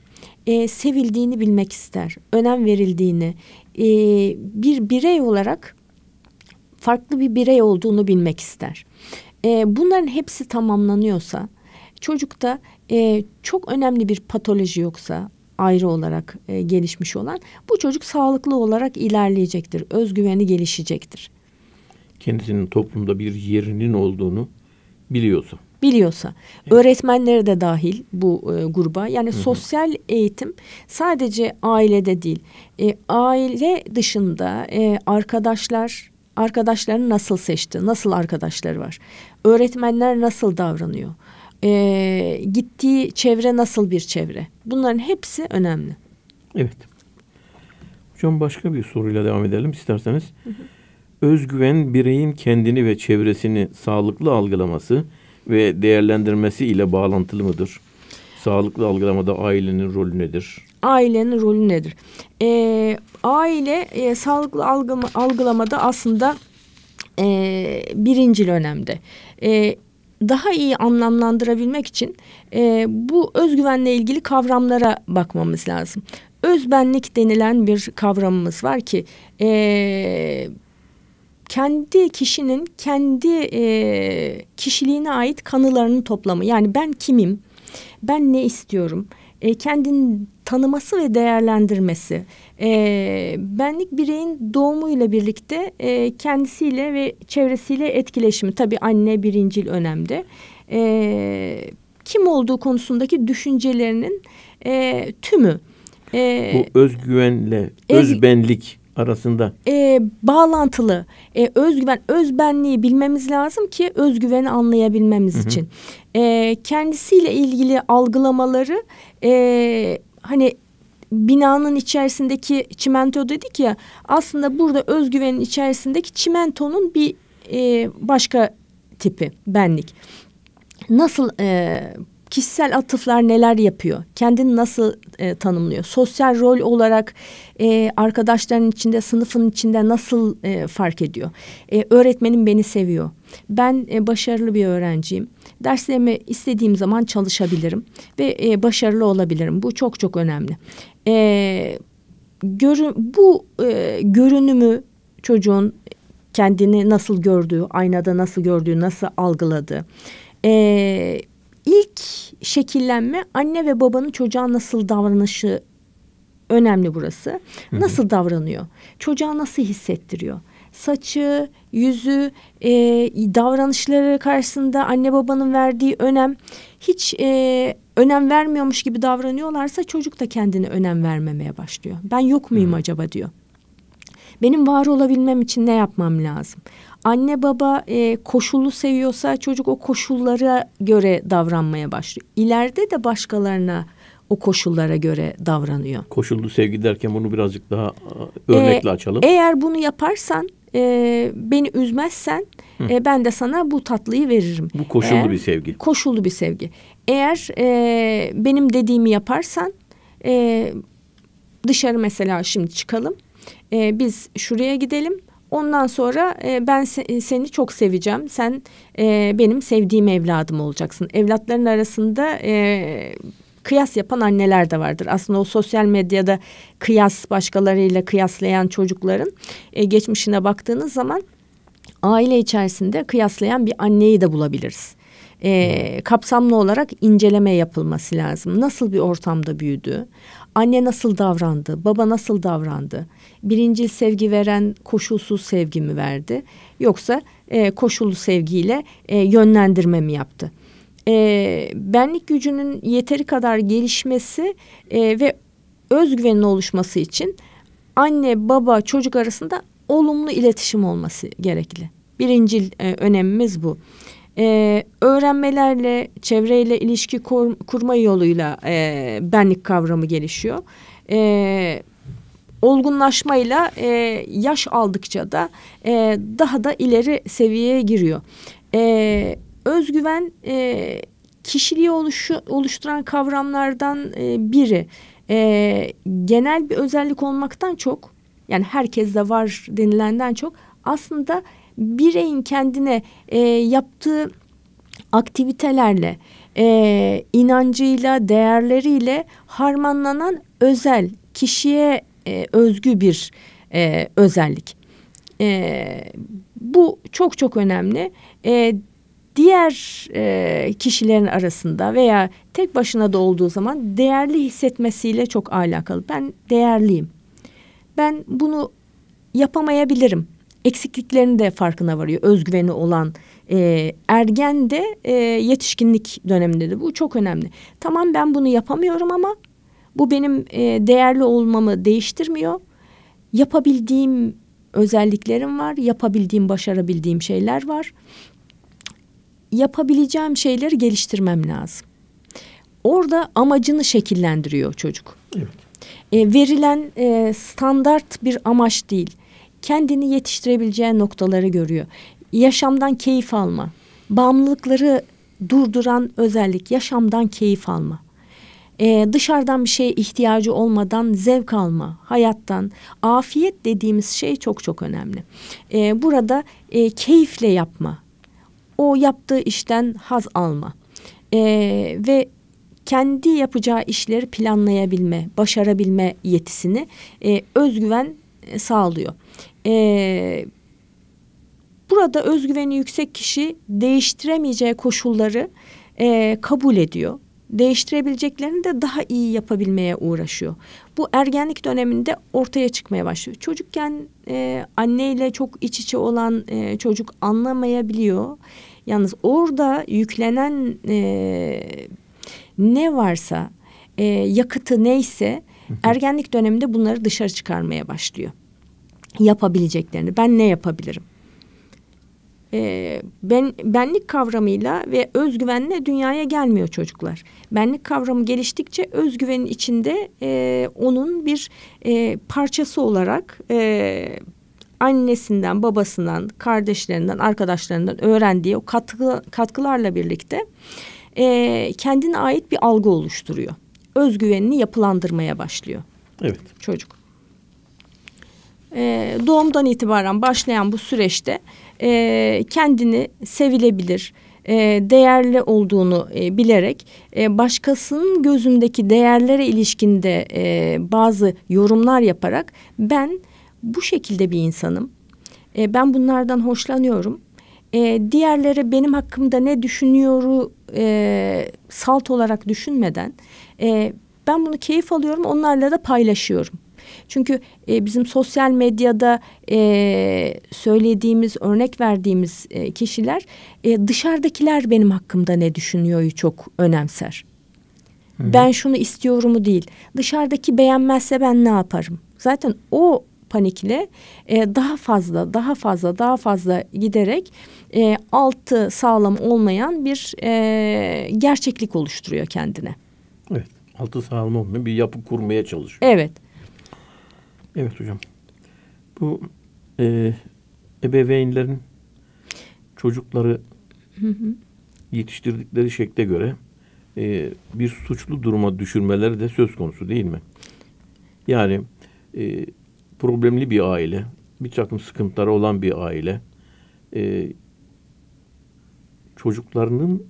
e, sevildiğini bilmek ister, önem verildiğini, e, bir birey olarak farklı bir birey olduğunu bilmek ister. E, bunların hepsi tamamlanıyorsa çocukta e, çok önemli bir patoloji yoksa ayrı olarak e, gelişmiş olan bu çocuk sağlıklı olarak ilerleyecektir. Özgüveni gelişecektir. Kendisinin toplumda bir yerinin olduğunu biliyorsa biliyorsa evet. öğretmenleri de dahil bu e, gruba yani Hı-hı. sosyal eğitim sadece ailede değil e, aile dışında e, arkadaşlar arkadaşlarını nasıl seçti nasıl arkadaşları var öğretmenler nasıl davranıyor e, gittiği çevre nasıl bir çevre bunların hepsi önemli. Evet. Hocam başka bir soruyla devam edelim isterseniz. Hı hı. Özgüven bireyin kendini ve çevresini sağlıklı algılaması, ve değerlendirmesi ile bağlantılı mıdır? Sağlıklı algılamada ailenin rolü nedir? Ailenin rolü nedir? Ee, aile e, sağlıklı algılama, algılamada aslında e, birincil önemde. E, daha iyi anlamlandırabilmek için e, bu özgüvenle ilgili kavramlara bakmamız lazım. Özbenlik denilen bir kavramımız var ki e, kendi kişinin kendi e, kişiliğine ait kanılarının toplamı. Yani ben kimim? Ben ne istiyorum? E, kendini tanıması ve değerlendirmesi. E, benlik bireyin doğumuyla birlikte e, kendisiyle ve çevresiyle etkileşimi. Tabii anne birincil önemli. E, kim olduğu konusundaki düşüncelerinin e, tümü. E, Bu özgüvenle, öz, özbenlik arasında. E, bağlantılı. E, özgüven, özbenliği bilmemiz lazım ki özgüveni anlayabilmemiz Hı-hı. için. E, kendisiyle ilgili algılamaları e, hani binanın içerisindeki çimento dedik ya aslında burada özgüvenin içerisindeki çimentonun bir e, başka tipi benlik. Nasıl e, kişisel atıflar neler yapıyor? Kendini nasıl e, tanımlıyor? Sosyal rol olarak e, arkadaşların içinde, sınıfın içinde nasıl e, fark ediyor? E, öğretmenim beni seviyor. Ben e, başarılı bir öğrenciyim. Derslerimi istediğim zaman çalışabilirim ve e, başarılı olabilirim. Bu çok çok önemli. E, görü, bu e, görünümü çocuğun kendini nasıl gördüğü, aynada nasıl gördüğü, nasıl algıladığı. Eee ilk şekillenme anne ve babanın çocuğa nasıl davranışı önemli burası. Nasıl Hı -hı. davranıyor? Çocuğa nasıl hissettiriyor? Saçı, yüzü, e, davranışları karşısında anne babanın verdiği önem hiç e, önem vermiyormuş gibi davranıyorlarsa çocuk da kendini önem vermemeye başlıyor. Ben yok muyum Hı acaba diyor. Benim var olabilmem için ne yapmam lazım? anne baba e, koşullu seviyorsa çocuk o koşullara göre davranmaya başlıyor. İleride de başkalarına o koşullara göre davranıyor. Koşullu sevgi derken bunu birazcık daha e, örnekle ee, açalım. Eğer bunu yaparsan e, beni üzmezsen e, ben de sana bu tatlıyı veririm. Bu koşullu eğer, bir sevgi. Koşullu bir sevgi. Eğer e, benim dediğimi yaparsan e, dışarı mesela şimdi çıkalım. E, biz şuraya gidelim Ondan sonra e, ben se e, seni çok seveceğim. Sen e, benim sevdiğim evladım olacaksın. Evlatların arasında e, kıyas yapan anneler de vardır. Aslında o sosyal medyada kıyas başkalarıyla kıyaslayan çocukların e, geçmişine baktığınız zaman aile içerisinde kıyaslayan bir anneyi de bulabiliriz. E, kapsamlı olarak inceleme yapılması lazım. Nasıl bir ortamda büyüdü? Anne nasıl davrandı? Baba nasıl davrandı? Birincil sevgi veren koşulsuz sevgi mi verdi? Yoksa e, koşullu sevgiyle e, yönlendirme mi yaptı? E, benlik gücünün yeteri kadar gelişmesi e, ve özgüvenin oluşması için anne, baba, çocuk arasında olumlu iletişim olması gerekli. Birincil e, önemimiz bu e, öğrenmelerle, çevreyle ilişki kur, kurma yoluyla e, benlik kavramı gelişiyor. E, olgunlaşmayla e, yaş aldıkça da e, daha da ileri seviyeye giriyor. E, özgüven e, kişiliği oluşu, oluşturan kavramlardan e, biri. E, genel bir özellik olmaktan çok yani herkeste var denilenden çok aslında bireyin kendine e, yaptığı aktivitelerle, e, inancıyla, değerleriyle harmanlanan özel, kişiye e, özgü bir e, özellik. E, bu çok çok önemli. E, diğer e, kişilerin arasında veya tek başına da olduğu zaman değerli hissetmesiyle çok alakalı. Ben değerliyim. Ben bunu yapamayabilirim eksikliklerini de farkına varıyor. Özgüveni olan e, ergen de e, yetişkinlik döneminde de bu çok önemli. Tamam ben bunu yapamıyorum ama bu benim e, değerli olmamı değiştirmiyor. Yapabildiğim özelliklerim var, yapabildiğim, başarabildiğim şeyler var. Yapabileceğim şeyleri geliştirmem lazım. Orada amacını şekillendiriyor çocuk. Evet. E, verilen e, standart bir amaç değil kendini yetiştirebileceği noktaları görüyor. Yaşamdan keyif alma, bağımlılıkları durduran özellik yaşamdan keyif alma. Ee, dışarıdan bir şeye ihtiyacı olmadan zevk alma, hayattan afiyet dediğimiz şey çok çok önemli. Ee, burada e, keyifle yapma, o yaptığı işten haz alma ee, ve kendi yapacağı işleri planlayabilme, başarabilme yetisini e, özgüven e, sağlıyor. Ee, burada özgüveni yüksek kişi değiştiremeyeceği koşulları e, kabul ediyor. Değiştirebileceklerini de daha iyi yapabilmeye uğraşıyor. Bu ergenlik döneminde ortaya çıkmaya başlıyor. Çocukken e, anneyle çok iç içe olan e, çocuk anlamayabiliyor. Yalnız orada yüklenen e, ne varsa, e, yakıtı neyse ergenlik döneminde bunları dışarı çıkarmaya başlıyor yapabileceklerini. Ben ne yapabilirim? Ee, ben benlik kavramıyla ve özgüvenle dünyaya gelmiyor çocuklar. Benlik kavramı geliştikçe özgüvenin içinde e, onun bir e, parçası olarak e, annesinden, babasından, kardeşlerinden, arkadaşlarından öğrendiği o katkı, katkılarla birlikte e, kendine ait bir algı oluşturuyor. Özgüvenini yapılandırmaya başlıyor. Evet. Çocuk. Ee, doğumdan itibaren başlayan bu süreçte e, kendini sevilebilir, e, değerli olduğunu e, bilerek e, başkasının gözündeki değerlere ilişkinde e, bazı yorumlar yaparak ben bu şekilde bir insanım. E, ben bunlardan hoşlanıyorum. E, diğerleri benim hakkımda ne düşünüyoru e, salt olarak düşünmeden e, ben bunu keyif alıyorum onlarla da paylaşıyorum. Çünkü e, bizim sosyal medyada e, söylediğimiz, örnek verdiğimiz e, kişiler e, dışarıdakiler benim hakkımda ne düşünüyoryu çok önemser. Hı-hı. Ben şunu istiyorumu değil. Dışarıdaki beğenmezse ben ne yaparım? Zaten o panikle e, daha fazla daha fazla daha fazla giderek e, altı sağlam olmayan bir e, gerçeklik oluşturuyor kendine. Evet altı sağlam olmayan bir yapı kurmaya çalışıyor. Evet Evet hocam. Bu e, ebeveynlerin çocukları yetiştirdikleri şekle göre e, bir suçlu duruma düşürmeleri de söz konusu değil mi? Yani e, problemli bir aile, bir takım sıkıntıları olan bir aile e, çocuklarının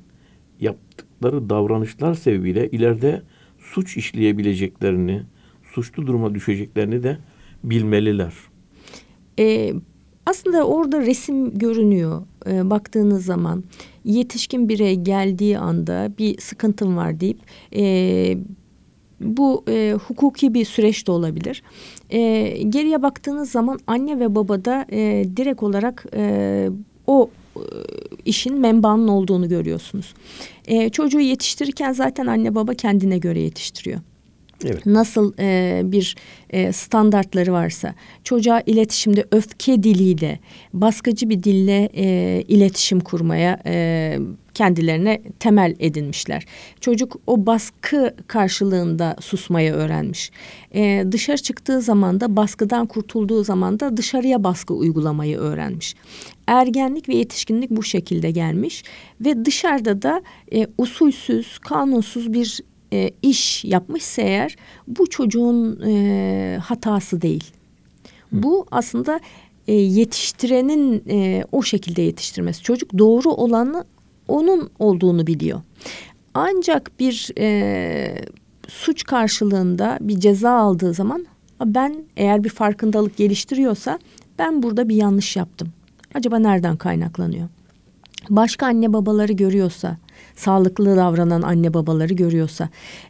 yaptıkları davranışlar sebebiyle ileride suç işleyebileceklerini, suçlu duruma düşeceklerini de bilmeliler. E, aslında orada resim görünüyor e, baktığınız zaman. Yetişkin birey geldiği anda bir sıkıntım var deyip e, bu e, hukuki bir süreç de olabilir. E, geriye baktığınız zaman anne ve babada e, direkt olarak e, o e, işin menbaının olduğunu görüyorsunuz. E, çocuğu yetiştirirken zaten anne baba kendine göre yetiştiriyor. Evet. Nasıl e, bir e, standartları varsa çocuğa iletişimde öfke diliyle baskıcı bir dille e, iletişim kurmaya e, kendilerine temel edinmişler. Çocuk o baskı karşılığında susmayı öğrenmiş. E, dışarı çıktığı zaman da baskıdan kurtulduğu zaman da dışarıya baskı uygulamayı öğrenmiş. Ergenlik ve yetişkinlik bu şekilde gelmiş ve dışarıda da e, usulsüz, kanunsuz bir e, iş yapmışsa eğer bu çocuğun e, hatası değil. Hı. Bu aslında e, yetiştirenin e, o şekilde yetiştirmesi. Çocuk doğru olanı onun olduğunu biliyor. Ancak bir e, suç karşılığında bir ceza aldığı zaman ben eğer bir farkındalık geliştiriyorsa ben burada bir yanlış yaptım. Acaba nereden kaynaklanıyor? başka anne babaları görüyorsa sağlıklı davranan anne babaları görüyorsa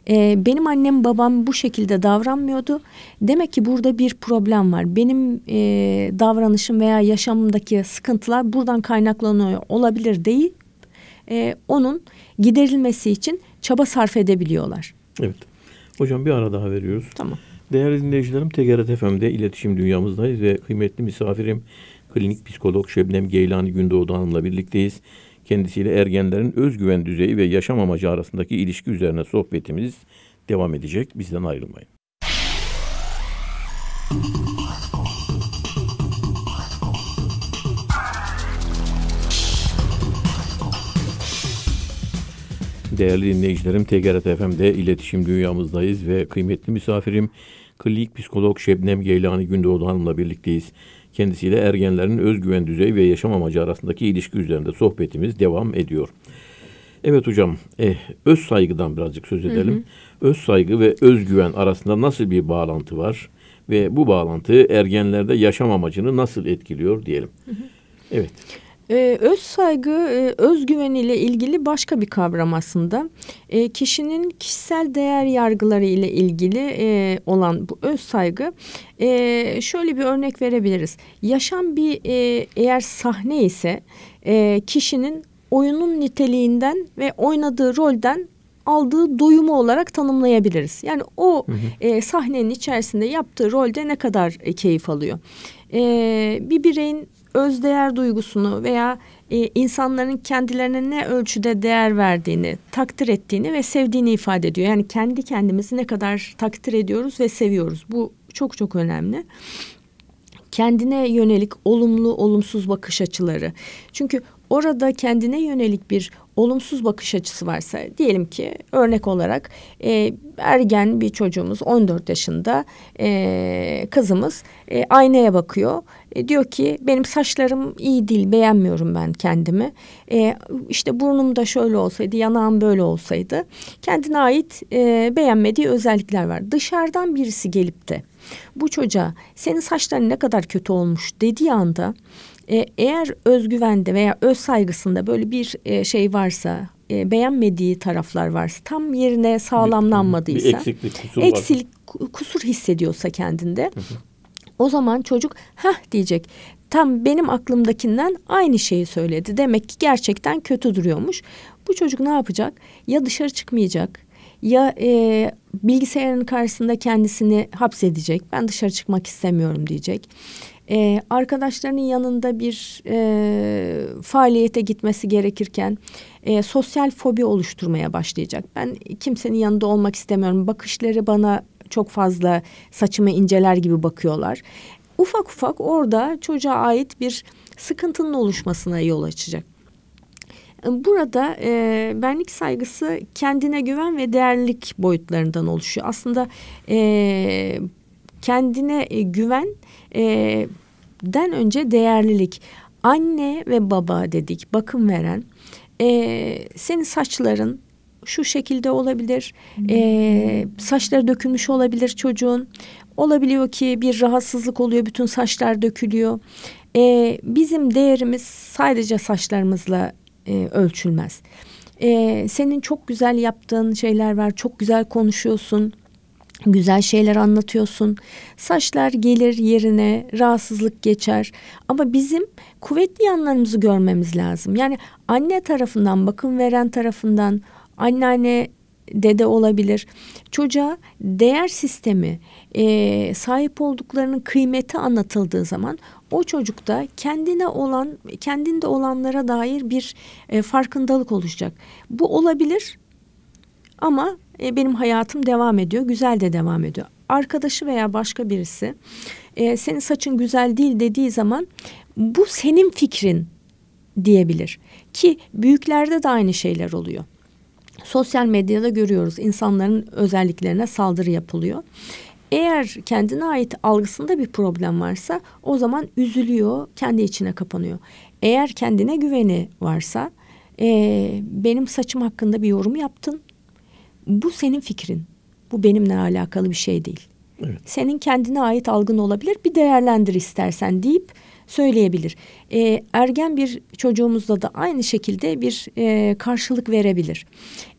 e, benim annem babam bu şekilde davranmıyordu demek ki burada bir problem var benim e, davranışım veya yaşamımdaki sıkıntılar buradan kaynaklanıyor olabilir değil e, onun giderilmesi için çaba sarf edebiliyorlar. Evet. Hocam bir ara daha veriyoruz. Tamam. Değerli dinleyicilerim TGRT FM'de iletişim dünyamızdayız ve kıymetli misafirim klinik psikolog Şebnem Geylani Gündoğdu Hanım'la birlikteyiz. Kendisiyle ergenlerin özgüven düzeyi ve yaşam amacı arasındaki ilişki üzerine sohbetimiz devam edecek. Bizden ayrılmayın. Değerli dinleyicilerim, TGRT FM'de iletişim dünyamızdayız ve kıymetli misafirim klinik psikolog Şebnem Geylani Gündoğdu Hanım'la birlikteyiz. Kendisiyle ergenlerin özgüven düzeyi ve yaşam amacı arasındaki ilişki üzerinde sohbetimiz devam ediyor. Evet hocam, eh, öz saygıdan birazcık söz edelim. Hı hı. Öz saygı ve özgüven arasında nasıl bir bağlantı var ve bu bağlantı ergenlerde yaşam amacını nasıl etkiliyor diyelim. Hı hı. Evet. Ee, öz saygı, e, özgüven ile ilgili başka bir kavram aslında. Ee, kişinin kişisel değer yargıları ile ilgili e, olan bu öz saygı. E, şöyle bir örnek verebiliriz. Yaşam bir e, eğer sahne ise e, kişinin oyunun niteliğinden ve oynadığı rolden aldığı doyumu olarak tanımlayabiliriz. Yani o hı hı. E, sahnenin içerisinde yaptığı rolde ne kadar e, keyif alıyor. E, bir bireyin özdeğer duygusunu veya e, insanların kendilerine ne ölçüde değer verdiğini, takdir ettiğini ve sevdiğini ifade ediyor. Yani kendi kendimizi ne kadar takdir ediyoruz ve seviyoruz. Bu çok çok önemli. Kendine yönelik olumlu olumsuz bakış açıları. Çünkü orada kendine yönelik bir olumsuz bakış açısı varsa diyelim ki örnek olarak e, ergen bir çocuğumuz 14 yaşında e, kızımız e, aynaya bakıyor. E, diyor ki benim saçlarım iyi değil beğenmiyorum ben kendimi. E, işte burnum da şöyle olsaydı yanağım böyle olsaydı kendine ait e, beğenmediği özellikler var. Dışarıdan birisi gelip de bu çocuğa senin saçların ne kadar kötü olmuş dediği anda e, eğer özgüvende veya öz saygısında böyle bir e, şey varsa, e, beğenmediği taraflar varsa, tam yerine sağlamlanmadıysa, bir, bir eksiklik, kusur, eksilik, var. kusur hissediyorsa kendinde, o zaman çocuk ha diyecek. Tam benim aklımdakinden aynı şeyi söyledi. Demek ki gerçekten kötü duruyormuş. Bu çocuk ne yapacak? Ya dışarı çıkmayacak, ya e, bilgisayarın karşısında kendisini hapsedecek. Ben dışarı çıkmak istemiyorum diyecek e, arkadaşlarının yanında bir e, faaliyete gitmesi gerekirken e, sosyal fobi oluşturmaya başlayacak. Ben kimsenin yanında olmak istemiyorum. Bakışları bana çok fazla saçımı inceler gibi bakıyorlar. Ufak ufak orada çocuğa ait bir sıkıntının oluşmasına yol açacak. Burada e, benlik saygısı kendine güven ve değerlilik boyutlarından oluşuyor. Aslında e, kendine e, güven e, den önce değerlilik. Anne ve baba dedik bakım veren. E, senin saçların şu şekilde olabilir. E, saçları dökülmüş olabilir çocuğun. Olabiliyor ki bir rahatsızlık oluyor, bütün saçlar dökülüyor. E, bizim değerimiz sadece saçlarımızla e, ölçülmez. E, senin çok güzel yaptığın şeyler var, çok güzel konuşuyorsun güzel şeyler anlatıyorsun. Saçlar gelir yerine, rahatsızlık geçer. Ama bizim kuvvetli yanlarımızı görmemiz lazım. Yani anne tarafından, bakım veren tarafından, anneanne dede olabilir. Çocuğa değer sistemi, e, sahip olduklarının kıymeti anlatıldığı zaman o çocukta kendine olan, kendinde olanlara dair bir e, farkındalık oluşacak. Bu olabilir ama e, benim hayatım devam ediyor. Güzel de devam ediyor. Arkadaşı veya başka birisi e, senin saçın güzel değil dediği zaman bu senin fikrin diyebilir. Ki büyüklerde de aynı şeyler oluyor. Sosyal medyada görüyoruz insanların özelliklerine saldırı yapılıyor. Eğer kendine ait algısında bir problem varsa o zaman üzülüyor, kendi içine kapanıyor. Eğer kendine güveni varsa e, benim saçım hakkında bir yorum yaptın bu senin fikrin. Bu benimle alakalı bir şey değil. Evet. Senin kendine ait algın olabilir. Bir değerlendir istersen deyip söyleyebilir. E, ergen bir çocuğumuzla da aynı şekilde bir e, karşılık verebilir.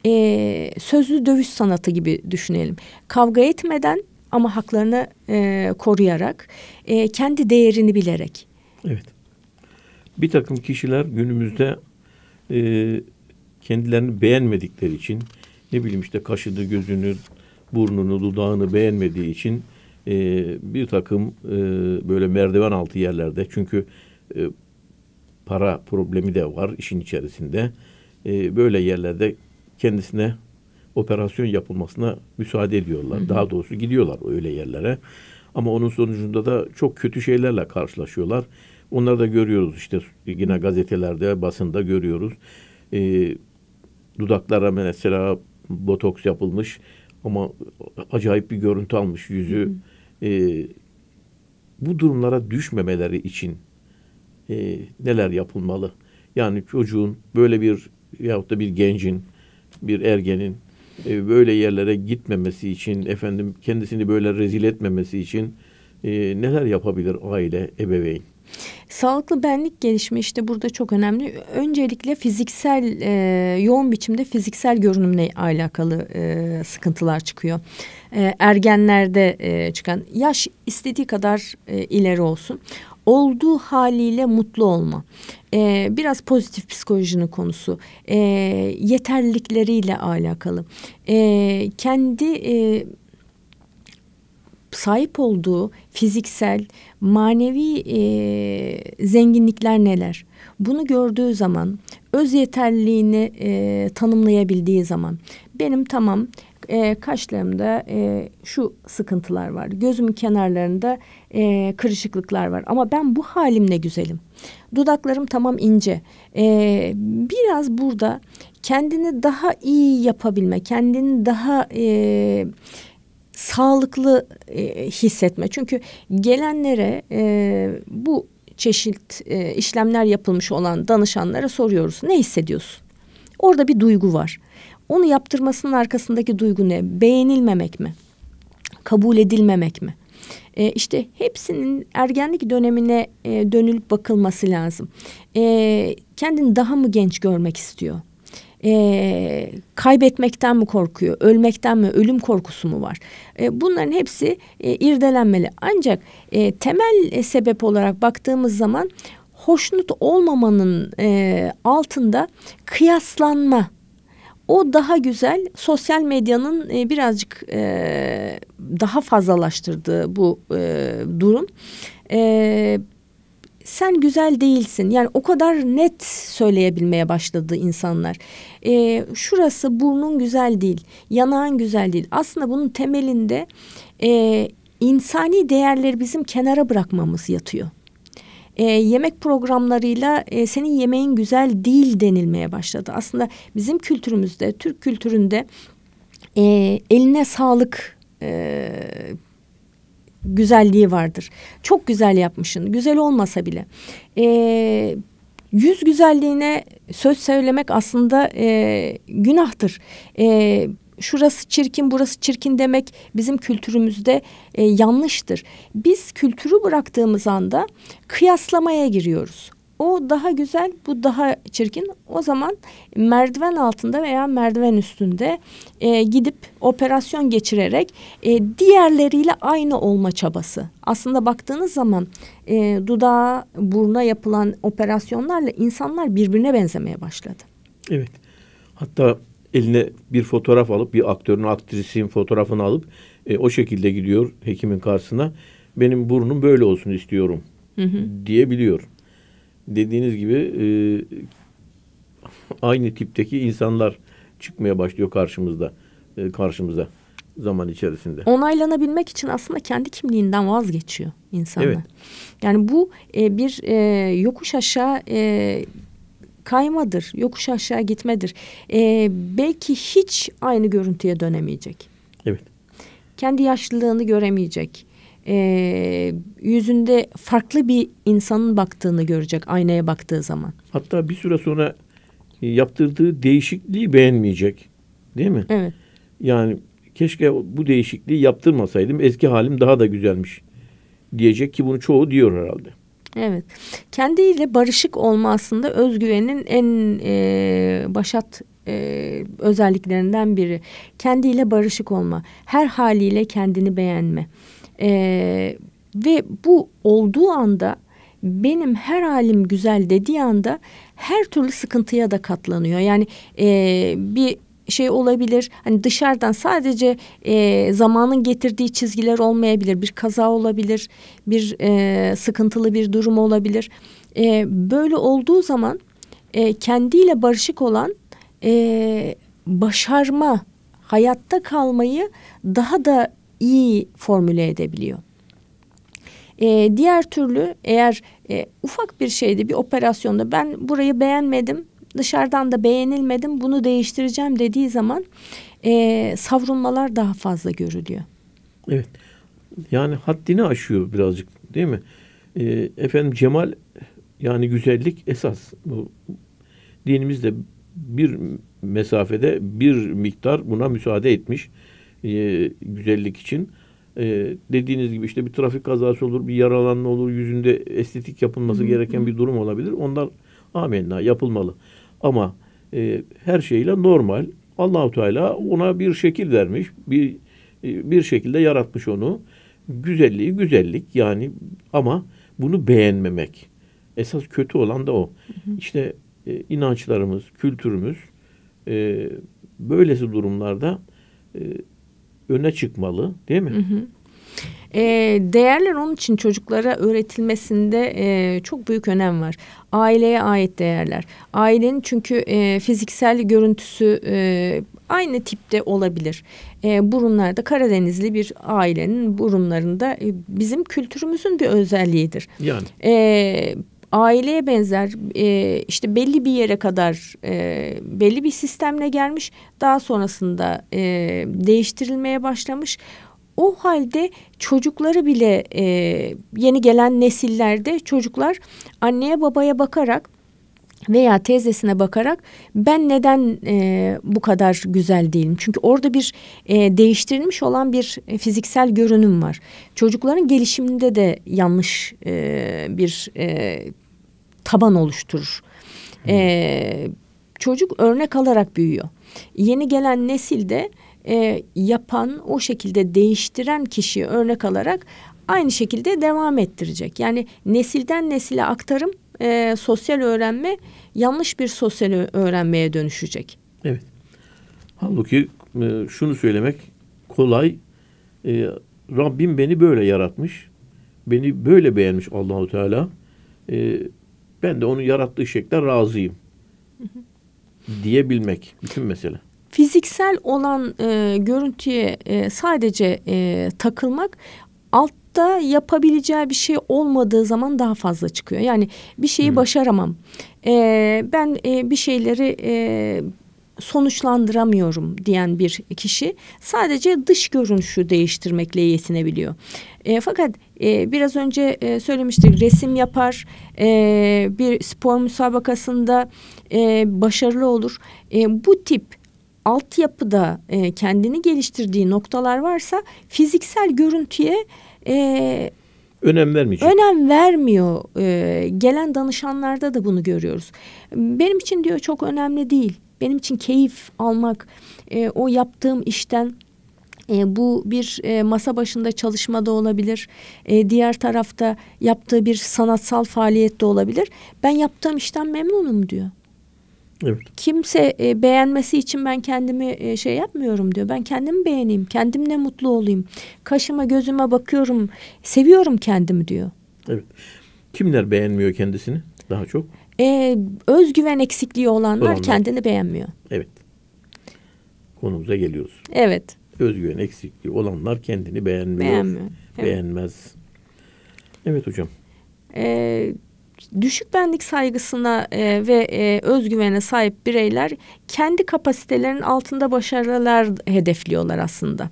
E, sözlü dövüş sanatı gibi düşünelim. Kavga etmeden ama haklarını e, koruyarak, e, kendi değerini bilerek. Evet. Bir takım kişiler günümüzde e, kendilerini beğenmedikleri için ne bileyim işte kaşını, gözünü, burnunu, dudağını beğenmediği için e, bir takım e, böyle merdiven altı yerlerde çünkü e, para problemi de var işin içerisinde. E, böyle yerlerde kendisine operasyon yapılmasına müsaade ediyorlar. Hı hı. Daha doğrusu gidiyorlar öyle yerlere. Ama onun sonucunda da çok kötü şeylerle karşılaşıyorlar. Onları da görüyoruz işte yine gazetelerde, basında görüyoruz. E, dudaklara mesela botoks yapılmış ama acayip bir görüntü almış yüzü. Hı. E, bu durumlara düşmemeleri için e, neler yapılmalı? Yani çocuğun böyle bir yahut da bir gencin, bir ergenin e, böyle yerlere gitmemesi için, efendim kendisini böyle rezil etmemesi için e, neler yapabilir aile, ebeveyn? Sağlıklı benlik gelişimi işte burada çok önemli. Öncelikle fiziksel e, yoğun biçimde fiziksel görünümle alakalı e, sıkıntılar çıkıyor. E, ergenlerde e, çıkan yaş istediği kadar e, ileri olsun olduğu haliyle mutlu olma. Ee, biraz pozitif psikolojinin konusu. Ee, yeterlilikleriyle alakalı. Ee, kendi e, sahip olduğu fiziksel, manevi e, zenginlikler neler? Bunu gördüğü zaman, öz yeterliliğini e, tanımlayabildiği zaman, benim tamam e, kaşlarımda e, şu sıkıntılar var, gözümün kenarlarında e, kırışıklıklar var ama ben bu halimle güzelim. Dudaklarım tamam ince. E, biraz burada kendini daha iyi yapabilme, kendini daha... E, sağlıklı e, hissetme. Çünkü gelenlere e, bu çeşit e, işlemler yapılmış olan danışanlara soruyoruz. Ne hissediyorsun? Orada bir duygu var. Onu yaptırmasının arkasındaki duygu ne? Beğenilmemek mi? Kabul edilmemek mi? E, işte hepsinin ergenlik dönemine e, dönülüp bakılması lazım. E, kendini daha mı genç görmek istiyor? e, kaybetmekten mi korkuyor, ölmekten mi, ölüm korkusu mu var? E, bunların hepsi e, irdelenmeli. Ancak e, temel e, sebep olarak baktığımız zaman hoşnut olmamanın e, altında kıyaslanma. O daha güzel sosyal medyanın e, birazcık e, daha fazlalaştırdığı bu e, durum. E, sen güzel değilsin. Yani o kadar net söyleyebilmeye başladı insanlar. E, şurası burnun güzel değil, yanağın güzel değil. Aslında bunun temelinde e, insani değerleri bizim kenara bırakmamız yatıyor e, yemek programlarıyla e, senin yemeğin güzel değil denilmeye başladı. Aslında bizim kültürümüzde, Türk kültüründe e, eline sağlık e, güzelliği vardır. Çok güzel yapmışsın. Güzel olmasa bile. Ee, yüz güzelliğine söz söylemek aslında e, günahtır. E, şurası çirkin, burası çirkin demek bizim kültürümüzde e, yanlıştır. Biz kültürü bıraktığımız anda kıyaslamaya giriyoruz o daha güzel, bu daha çirkin. O zaman merdiven altında veya merdiven üstünde e, gidip operasyon geçirerek e, diğerleriyle aynı olma çabası. Aslında baktığınız zaman e, dudağa, buruna yapılan operasyonlarla insanlar birbirine benzemeye başladı. Evet. Hatta eline bir fotoğraf alıp bir aktörün, aktrisin fotoğrafını alıp e, o şekilde gidiyor hekimin karşısına. Benim burnum böyle olsun istiyorum hı hı. diyebiliyor dediğiniz gibi e, aynı tipteki insanlar çıkmaya başlıyor karşımızda e, karşımıza zaman içerisinde. Onaylanabilmek için aslında kendi kimliğinden vazgeçiyor insanlar. Evet. Yani bu e, bir e, yokuş aşağı e, kaymadır, yokuş aşağı gitmedir. E, belki hiç aynı görüntüye dönemeyecek. Evet. Kendi yaşlılığını göremeyecek e, yüzünde farklı bir insanın baktığını görecek aynaya baktığı zaman. Hatta bir süre sonra e, yaptırdığı değişikliği beğenmeyecek. Değil mi? Evet. Yani keşke bu değişikliği yaptırmasaydım eski halim daha da güzelmiş diyecek ki bunu çoğu diyor herhalde. Evet. Kendiyle barışık olma aslında özgüvenin en e, başat e, özelliklerinden biri. Kendiyle barışık olma. Her haliyle kendini beğenme. Ee, ve bu olduğu anda benim her halim güzel dediği anda her türlü sıkıntıya da katlanıyor. Yani e, bir şey olabilir. Hani dışarıdan sadece e, zamanın getirdiği çizgiler olmayabilir. Bir kaza olabilir, bir e, sıkıntılı bir durum olabilir. E, böyle olduğu zaman e, kendiyle barışık olan e, başarma, hayatta kalmayı daha da iyi formüle edebiliyor. E, diğer türlü eğer e, ufak bir şeyde bir operasyonda ben burayı beğenmedim dışarıdan da beğenilmedim bunu değiştireceğim dediği zaman e, savrulmalar daha fazla görülüyor. Evet yani haddini aşıyor birazcık değil mi? E, efendim cemal yani güzellik esas bu dinimizde bir mesafede bir miktar buna müsaade etmiş e, güzellik için. E, dediğiniz gibi işte bir trafik kazası olur, bir yaralanma olur, yüzünde estetik yapılması Hı-hı. gereken bir durum olabilir. Onlar amenna yapılmalı. Ama e, her şeyle normal. Allahu Teala ona bir şekil vermiş, bir e, bir şekilde yaratmış onu. Güzelliği güzellik yani ama bunu beğenmemek. Esas kötü olan da o. Hı hı. İşte e, inançlarımız, kültürümüz e, böylesi durumlarda e, öne çıkmalı değil mi? Hı hı. E, değerler onun için çocuklara öğretilmesinde e, çok büyük önem var. Aileye ait değerler. Ailenin çünkü e, fiziksel görüntüsü e, aynı tipte olabilir. E, burunlarda Karadenizli bir ailenin burunlarında e, bizim kültürümüzün bir özelliğidir. Yani. E, aileye benzer e, işte belli bir yere kadar e, belli bir sistemle gelmiş daha sonrasında e, değiştirilmeye başlamış. O halde çocukları bile e, yeni gelen nesillerde çocuklar anneye babaya bakarak veya teyzesine bakarak ben neden e, bu kadar güzel değilim? Çünkü orada bir e, değiştirilmiş olan bir fiziksel görünüm var. Çocukların gelişiminde de yanlış e, bir e, taban oluşturur. E, çocuk örnek alarak büyüyor. Yeni gelen nesilde e, yapan, o şekilde değiştiren kişiyi örnek alarak aynı şekilde devam ettirecek. Yani nesilden nesile aktarım e, sosyal öğrenme yanlış bir sosyal öğrenmeye dönüşecek. Evet. Halbuki e, şunu söylemek kolay. E, Rabbim beni böyle yaratmış. Beni böyle beğenmiş Allahu Teala. E, ben de onun yarattığı şekle razıyım. Hı hı. diyebilmek bütün mesele. Fiziksel olan e, görüntüye e, sadece e, takılmak alt da yapabileceği bir şey olmadığı zaman daha fazla çıkıyor. Yani bir şeyi hmm. başaramam. Ee, ben e, bir şeyleri e, sonuçlandıramıyorum diyen bir kişi sadece dış görünüşü değiştirmekle yetinebiliyor. E, fakat e, biraz önce e, söylemiştik resim yapar, e, bir spor müsabakasında e, başarılı olur. E, bu tip altyapıda e, kendini geliştirdiği noktalar varsa fiziksel görüntüye e, önem vermiyor. Önem vermiyor. E, gelen danışanlarda da bunu görüyoruz. Benim için diyor çok önemli değil. Benim için keyif almak, e, o yaptığım işten e, bu bir e, masa başında çalışmada olabilir. E, diğer tarafta yaptığı bir sanatsal faaliyette olabilir. Ben yaptığım işten memnunum diyor. Evet. Kimse e, beğenmesi için ben kendimi e, şey yapmıyorum diyor. Ben kendimi beğeneyim, kendimle mutlu olayım. Kaşıma gözüme bakıyorum, seviyorum kendimi diyor. Evet. Kimler beğenmiyor kendisini daha çok? Ee, özgüven eksikliği olanlar, olanlar kendini beğenmiyor. Evet. Konumuza geliyoruz. Evet. Özgüven eksikliği olanlar kendini beğenmiyor. Beğenmiyor. Beğenmez. Evet hocam. Ee, düşük benlik saygısına e, ve e, özgüvene sahip bireyler kendi kapasitelerinin altında başarılar hedefliyorlar aslında.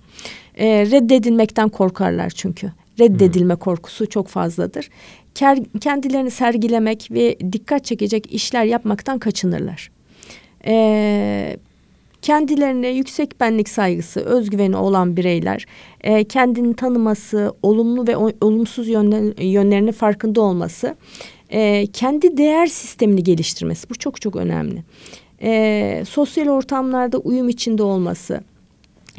E, reddedilmekten korkarlar çünkü. Reddedilme hmm. korkusu çok fazladır. Ker, kendilerini sergilemek ve dikkat çekecek işler yapmaktan kaçınırlar. E, kendilerine yüksek benlik saygısı, özgüveni olan bireyler e, kendini tanıması, olumlu ve olumsuz yönlerini farkında olması e, kendi değer sistemini geliştirmesi bu çok çok önemli. E, sosyal ortamlarda uyum içinde olması,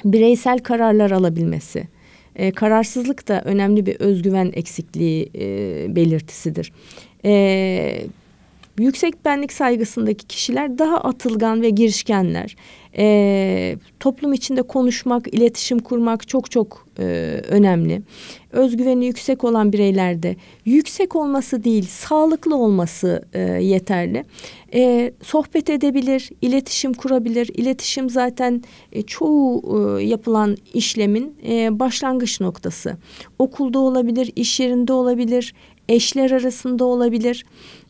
bireysel kararlar alabilmesi, e, kararsızlık da önemli bir özgüven eksikliği e, belirtisidir. E, Yüksek benlik saygısındaki kişiler daha atılgan ve girişkenler. E, toplum içinde konuşmak, iletişim kurmak çok çok e, önemli. Özgüveni yüksek olan bireylerde yüksek olması değil, sağlıklı olması e, yeterli. E, sohbet edebilir, iletişim kurabilir. İletişim zaten e, çoğu e, yapılan işlemin e, başlangıç noktası. Okulda olabilir, iş yerinde olabilir, eşler arasında olabilir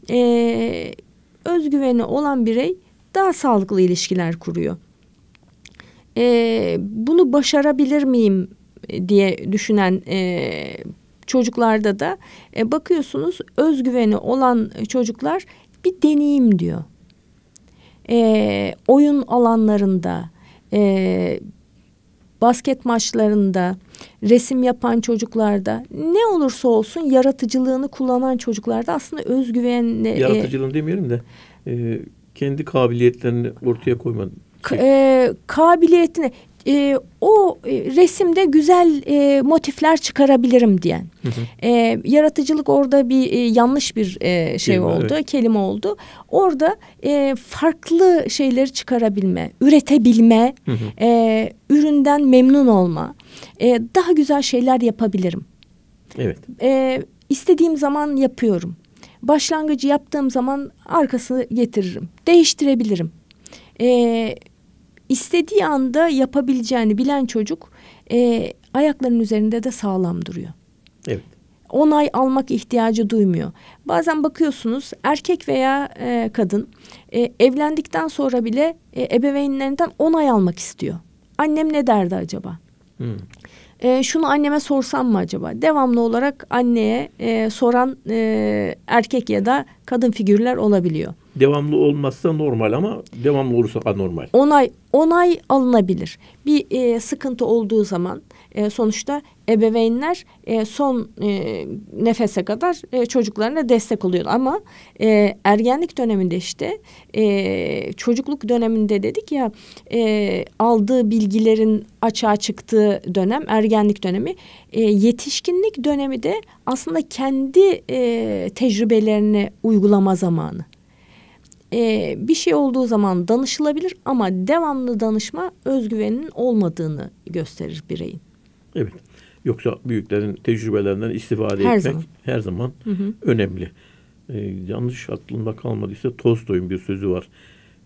e, özgüveni olan birey daha sağlıklı ilişkiler kuruyor. E, bunu başarabilir miyim e, diye düşünen e, çocuklarda da e, bakıyorsunuz özgüveni olan çocuklar bir deneyim diyor. E, oyun alanlarında, e, basket maçlarında, resim yapan çocuklarda ne olursa olsun yaratıcılığını kullanan çocuklarda aslında özgüvenle... Yaratıcılığını e, demeyelim de e, kendi kabiliyetlerini ortaya koymanın. Ka, e, kabiliyetini e, o e, resimde güzel e, motifler çıkarabilirim diyen. Hı hı. E, yaratıcılık orada bir e, yanlış bir e, şey kelime, oldu, evet. kelime oldu. Orada e, farklı şeyleri çıkarabilme, üretebilme, hı hı. E, üründen memnun olma, e, daha güzel şeyler yapabilirim. Evet. E, istediğim zaman yapıyorum. Başlangıcı yaptığım zaman arkasını getiririm, değiştirebilirim. E, istediği anda yapabileceğini bilen çocuk e, ayaklarının üzerinde de sağlam duruyor. Evet. Onay almak ihtiyacı duymuyor. Bazen bakıyorsunuz erkek veya e, kadın e, evlendikten sonra bile e, ebeveynlerinden onay almak istiyor. Annem ne derdi acaba? Hmm. E, şunu anneme sorsam mı acaba? Devamlı olarak anneye e, soran e, erkek ya da kadın figürler olabiliyor devamlı olmazsa normal ama devamlı olursa anormal. Onay onay alınabilir. Bir e, sıkıntı olduğu zaman e, sonuçta ebeveynler e, son e, nefese kadar e, çocuklarına destek oluyor ama e, ergenlik döneminde işte e, çocukluk döneminde dedik ya e, aldığı bilgilerin açığa çıktığı dönem ergenlik dönemi e, yetişkinlik dönemi de aslında kendi e, tecrübelerini uygulama zamanı e, bir şey olduğu zaman danışılabilir ama devamlı danışma özgüveninin olmadığını gösterir bireyin. Evet. Yoksa büyüklerin tecrübelerinden istifade her etmek zaman. her zaman hı hı. önemli. Ee, yanlış aklımda kalmadıysa Tolstoy'un bir sözü var.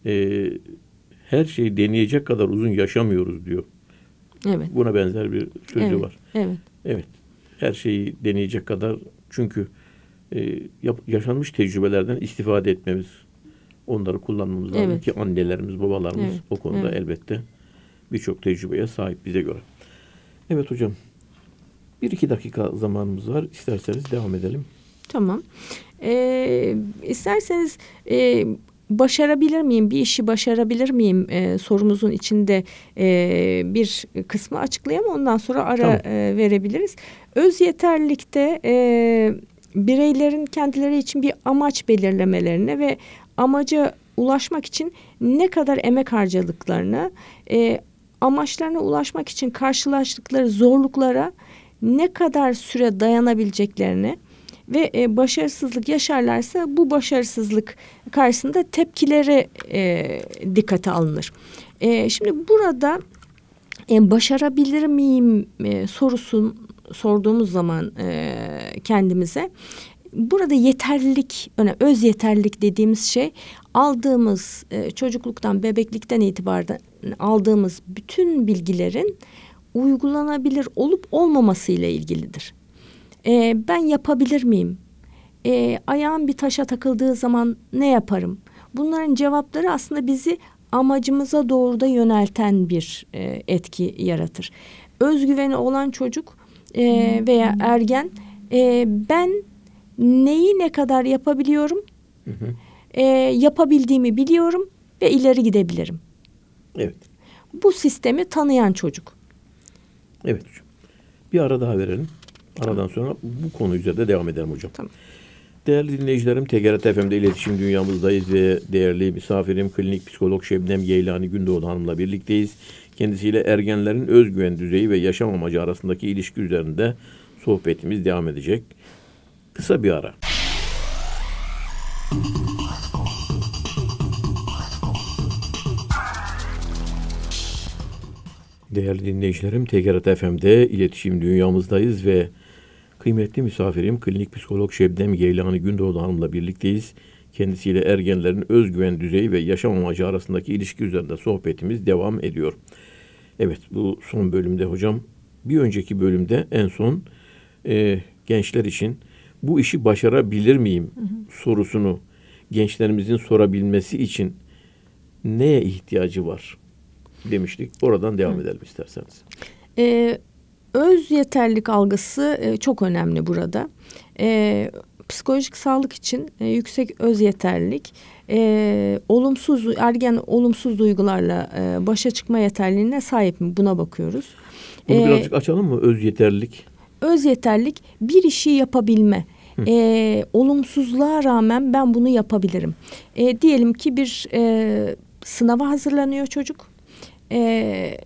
Ee, her şey deneyecek kadar uzun yaşamıyoruz diyor. Evet. Buna benzer bir sözü evet. var. Evet. Evet. Her şeyi deneyecek kadar çünkü e, yap, yaşanmış tecrübelerden istifade etmemiz onları kullanmamız lazım evet. ki annelerimiz, babalarımız evet. o konuda evet. elbette birçok tecrübeye sahip bize göre. Evet hocam. Bir iki dakika zamanımız var. İsterseniz devam edelim. Tamam. Ee, isterseniz e, başarabilir miyim, bir işi başarabilir miyim e, sorumuzun içinde e, bir kısmı açıklayayım Ondan sonra ara tamam. e, verebiliriz. Öz yeterlilikte e, bireylerin kendileri için bir amaç belirlemelerine ve amaca ulaşmak için ne kadar emek harcadıklarını, e, amaçlarına ulaşmak için karşılaştıkları zorluklara ne kadar süre dayanabileceklerini ve e, başarısızlık yaşarlarsa bu başarısızlık karşısında tepkilere e, dikkate alınır. E, şimdi burada e, başarabilir miyim e, sorusun sorduğumuz zaman e, kendimize burada yeterlilik, yani öz yeterlilik dediğimiz şey aldığımız e, çocukluktan, bebeklikten itibaren aldığımız bütün bilgilerin uygulanabilir olup olmaması ile ilgilidir. E, ben yapabilir miyim? E, ayağım bir taşa takıldığı zaman ne yaparım? Bunların cevapları aslında bizi amacımıza doğru da yönelten bir e, etki yaratır. Özgüveni olan çocuk e, veya ergen e, ben neyi ne kadar yapabiliyorum, hı hı. E, yapabildiğimi biliyorum ve ileri gidebilirim. Evet. Bu sistemi tanıyan çocuk. Evet hocam. Bir ara daha verelim. Aradan tamam. sonra bu konu üzerinde devam edelim hocam. Tamam. Değerli dinleyicilerim, TGRT FM'de iletişim dünyamızdayız ve değerli misafirim klinik psikolog Şebnem Geylani Gündoğdu Hanım'la birlikteyiz. Kendisiyle ergenlerin özgüven düzeyi ve yaşam amacı arasındaki ilişki üzerinde sohbetimiz devam edecek. Kısa bir ara. Değerli dinleyicilerim, TGRT FM'de iletişim dünyamızdayız ve kıymetli misafirim klinik psikolog Şebnem Geylani Gündoğdu Hanım'la birlikteyiz. Kendisiyle ergenlerin özgüven düzeyi ve yaşam amacı arasındaki ilişki üzerinde sohbetimiz devam ediyor. Evet, bu son bölümde hocam, bir önceki bölümde en son e, gençler için bu işi başarabilir miyim hı hı. sorusunu gençlerimizin sorabilmesi için neye ihtiyacı var demiştik. Oradan devam hı. edelim isterseniz. Ee, öz yeterlik algısı e, çok önemli burada. Ee, psikolojik sağlık için e, yüksek öz yeterlilik e, olumsuz ergen olumsuz duygularla e, başa çıkma yeterliğine sahip mi buna bakıyoruz. Bunu ee, birazcık açalım mı öz yeterlilik? Öz yeterlik bir işi yapabilme. E, olumsuzluğa rağmen ben bunu yapabilirim. E, diyelim ki bir e, sınava hazırlanıyor çocuk. E,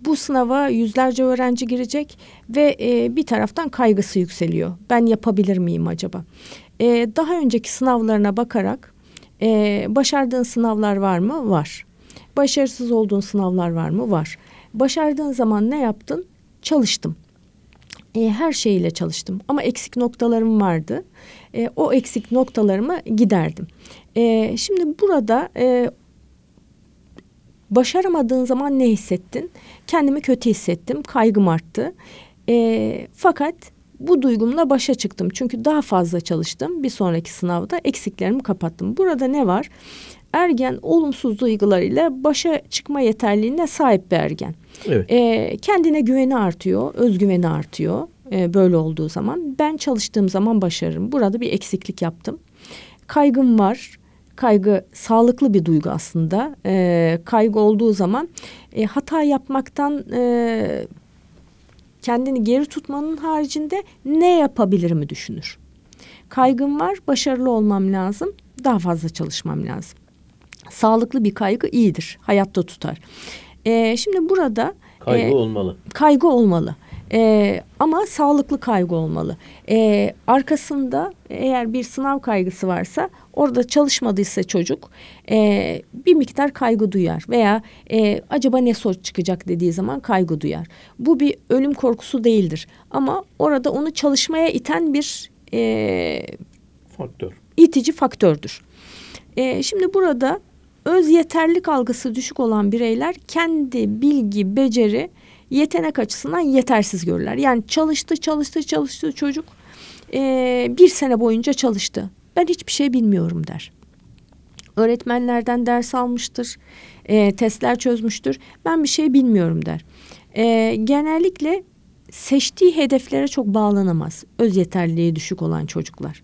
bu sınava yüzlerce öğrenci girecek ve e, bir taraftan kaygısı yükseliyor. Ben yapabilir miyim acaba? E, daha önceki sınavlarına bakarak e, başardığın sınavlar var mı? Var. Başarısız olduğun sınavlar var mı? Var. Başardığın zaman ne yaptın? Çalıştım e, her şeyiyle çalıştım. Ama eksik noktalarım vardı. E, o eksik noktalarımı giderdim. E, şimdi burada e, başaramadığın zaman ne hissettin? Kendimi kötü hissettim. Kaygım arttı. E, fakat bu duygumla başa çıktım. Çünkü daha fazla çalıştım. Bir sonraki sınavda eksiklerimi kapattım. Burada ne var? ergen olumsuz duygularıyla başa çıkma yeterliğine sahip bir ergen. Evet. E, kendine güveni artıyor, özgüveni artıyor e, böyle olduğu zaman. Ben çalıştığım zaman başarırım. Burada bir eksiklik yaptım. Kaygım var. Kaygı sağlıklı bir duygu aslında. E, kaygı olduğu zaman e, hata yapmaktan e, kendini geri tutmanın haricinde ne yapabilirimi düşünür. Kaygım var, başarılı olmam lazım, daha fazla çalışmam lazım sağlıklı bir kaygı iyidir. Hayatta tutar. E, şimdi burada... Kaygı e, olmalı. Kaygı olmalı. Ee, ama sağlıklı kaygı olmalı. Ee, arkasında eğer bir sınav kaygısı varsa orada çalışmadıysa çocuk e, bir miktar kaygı duyar veya e, acaba ne sor çıkacak dediği zaman kaygı duyar. Bu bir ölüm korkusu değildir ama orada onu çalışmaya iten bir e, faktör, itici faktördür. E, şimdi burada öz yeterlik algısı düşük olan bireyler kendi bilgi, beceri, yetenek açısından yetersiz görürler. Yani çalıştı, çalıştı, çalıştı çocuk e, bir sene boyunca çalıştı. Ben hiçbir şey bilmiyorum der. Öğretmenlerden ders almıştır, e, testler çözmüştür. Ben bir şey bilmiyorum der. E, genellikle seçtiği hedeflere çok bağlanamaz. Öz yeterliği düşük olan çocuklar.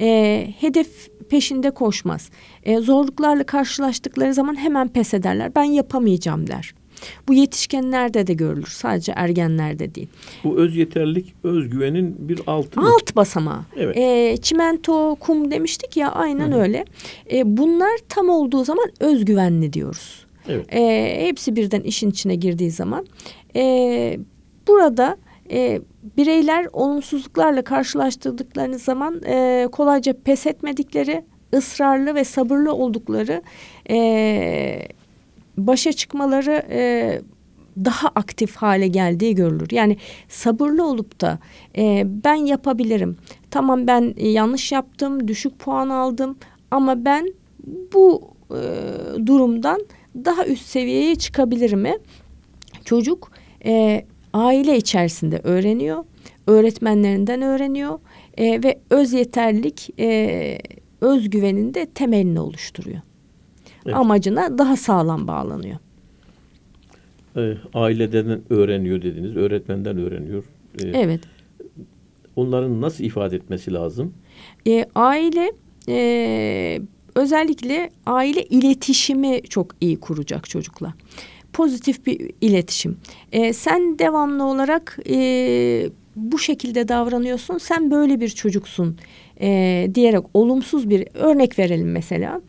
E, hedef peşinde koşmaz. E, zorluklarla karşılaştıkları zaman hemen pes ederler. Ben yapamayacağım der. Bu yetişkinlerde de görülür. Sadece ergenlerde değil. Bu öz yeterlilik, özgüvenin bir altı mı? Alt basamağı. Evet. E, çimento, kum demiştik ya aynen Hı. öyle. E, bunlar tam olduğu zaman özgüvenli diyoruz. Evet. E, hepsi birden işin içine girdiği zaman. E, burada e, bireyler olumsuzluklarla karşılaştırdıklarını zaman e, kolayca pes etmedikleri, ısrarlı ve sabırlı oldukları, e, başa çıkmaları e, daha aktif hale geldiği görülür. Yani sabırlı olup da e, ben yapabilirim. Tamam ben yanlış yaptım, düşük puan aldım ama ben bu e, durumdan daha üst seviyeye çıkabilir mi? Çocuk e, aile içerisinde öğreniyor, öğretmenlerinden öğreniyor e, ve öz yeterlilik, e, özgüvenin de temelini oluşturuyor. Evet. Amacına daha sağlam bağlanıyor. E, aileden öğreniyor dediniz, öğretmenden öğreniyor. E, evet. Onların nasıl ifade etmesi lazım? E, aile e, özellikle aile iletişimi çok iyi kuracak çocukla pozitif bir iletişim. E, sen devamlı olarak e, bu şekilde davranıyorsun, sen böyle bir çocuksun e, diyerek olumsuz bir örnek verelim mesela.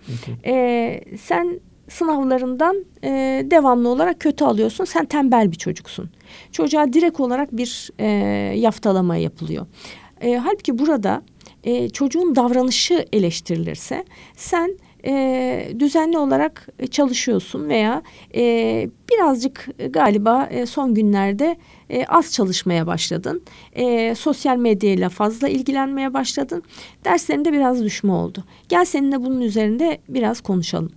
E, sen sınavlarından e, devamlı olarak kötü alıyorsun. Sen tembel bir çocuksun. Çocuğa direkt olarak bir e, yaftalama yapılıyor. E, halbuki burada e, çocuğun davranışı eleştirilirse sen e, düzenli olarak çalışıyorsun veya e, birazcık galiba e, son günlerde e, az çalışmaya başladın. E, sosyal medyayla fazla ilgilenmeye başladın. Derslerinde biraz düşme oldu. Gel seninle bunun üzerinde biraz konuşalım.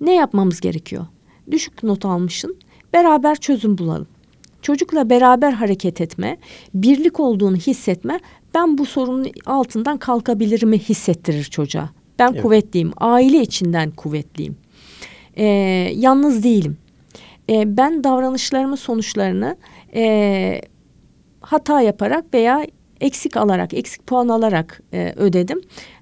Ne yapmamız gerekiyor? Düşük not almışsın. Beraber çözüm bulalım. Çocukla beraber hareket etme, birlik olduğunu hissetme, ben bu sorunun altından kalkabilirimi hissettirir çocuğa. Ben evet. kuvvetliyim. Aile içinden kuvvetliyim. Ee, yalnız değilim. Ee, ben davranışlarımın sonuçlarını e, hata yaparak veya eksik alarak, eksik puan alarak e, ödedim.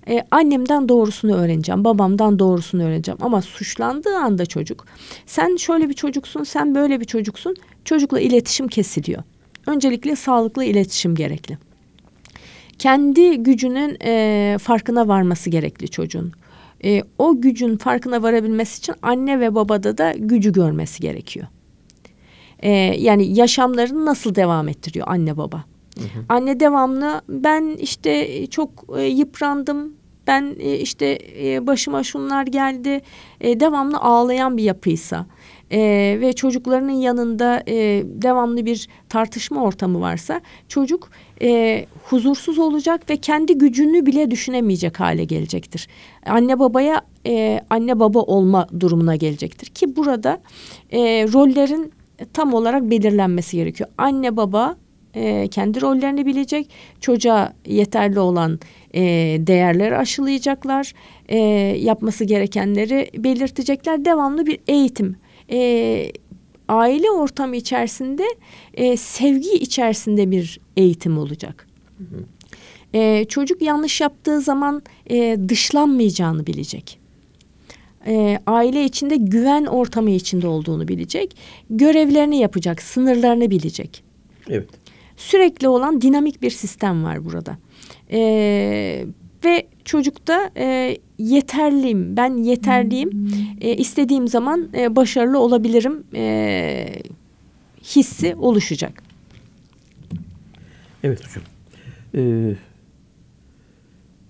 E, annemden doğrusunu öğreneceğim, babamdan doğrusunu öğreneceğim. Ama suçlandığı anda çocuk, sen şöyle bir çocuksun, sen böyle bir çocuksun. Çocukla iletişim kesiliyor. Öncelikle sağlıklı iletişim gerekli kendi gücünün e, farkına varması gerekli çocuğun. E, o gücün farkına varabilmesi için anne ve babada da gücü görmesi gerekiyor. E, yani yaşamlarını nasıl devam ettiriyor anne baba. Hı hı. Anne devamlı ben işte çok e, yıprandım, ben e, işte e, başıma şunlar geldi e, devamlı ağlayan bir yapıysa e, ve çocuklarının yanında e, devamlı bir tartışma ortamı varsa çocuk e, huzursuz olacak ve kendi gücünü bile düşünemeyecek hale gelecektir. Anne babaya e, anne baba olma durumuna gelecektir ki burada e, rollerin tam olarak belirlenmesi gerekiyor. Anne baba e, kendi rollerini bilecek, çocuğa yeterli olan e, değerleri aşılayacaklar, e, yapması gerekenleri belirtecekler. Devamlı bir eğitim. E, aile ortamı içerisinde e, sevgi içerisinde bir eğitim olacak. Hı hı. Ee, çocuk yanlış yaptığı zaman e, dışlanmayacağını bilecek. E, aile içinde güven ortamı içinde olduğunu bilecek. Görevlerini yapacak, sınırlarını bilecek. Evet. Sürekli olan dinamik bir sistem var burada. E, ve çocukta e, yeterliyim, ben yeterliyim, e, istediğim zaman e, başarılı olabilirim e, hissi oluşacak. Evet hocam. Ee,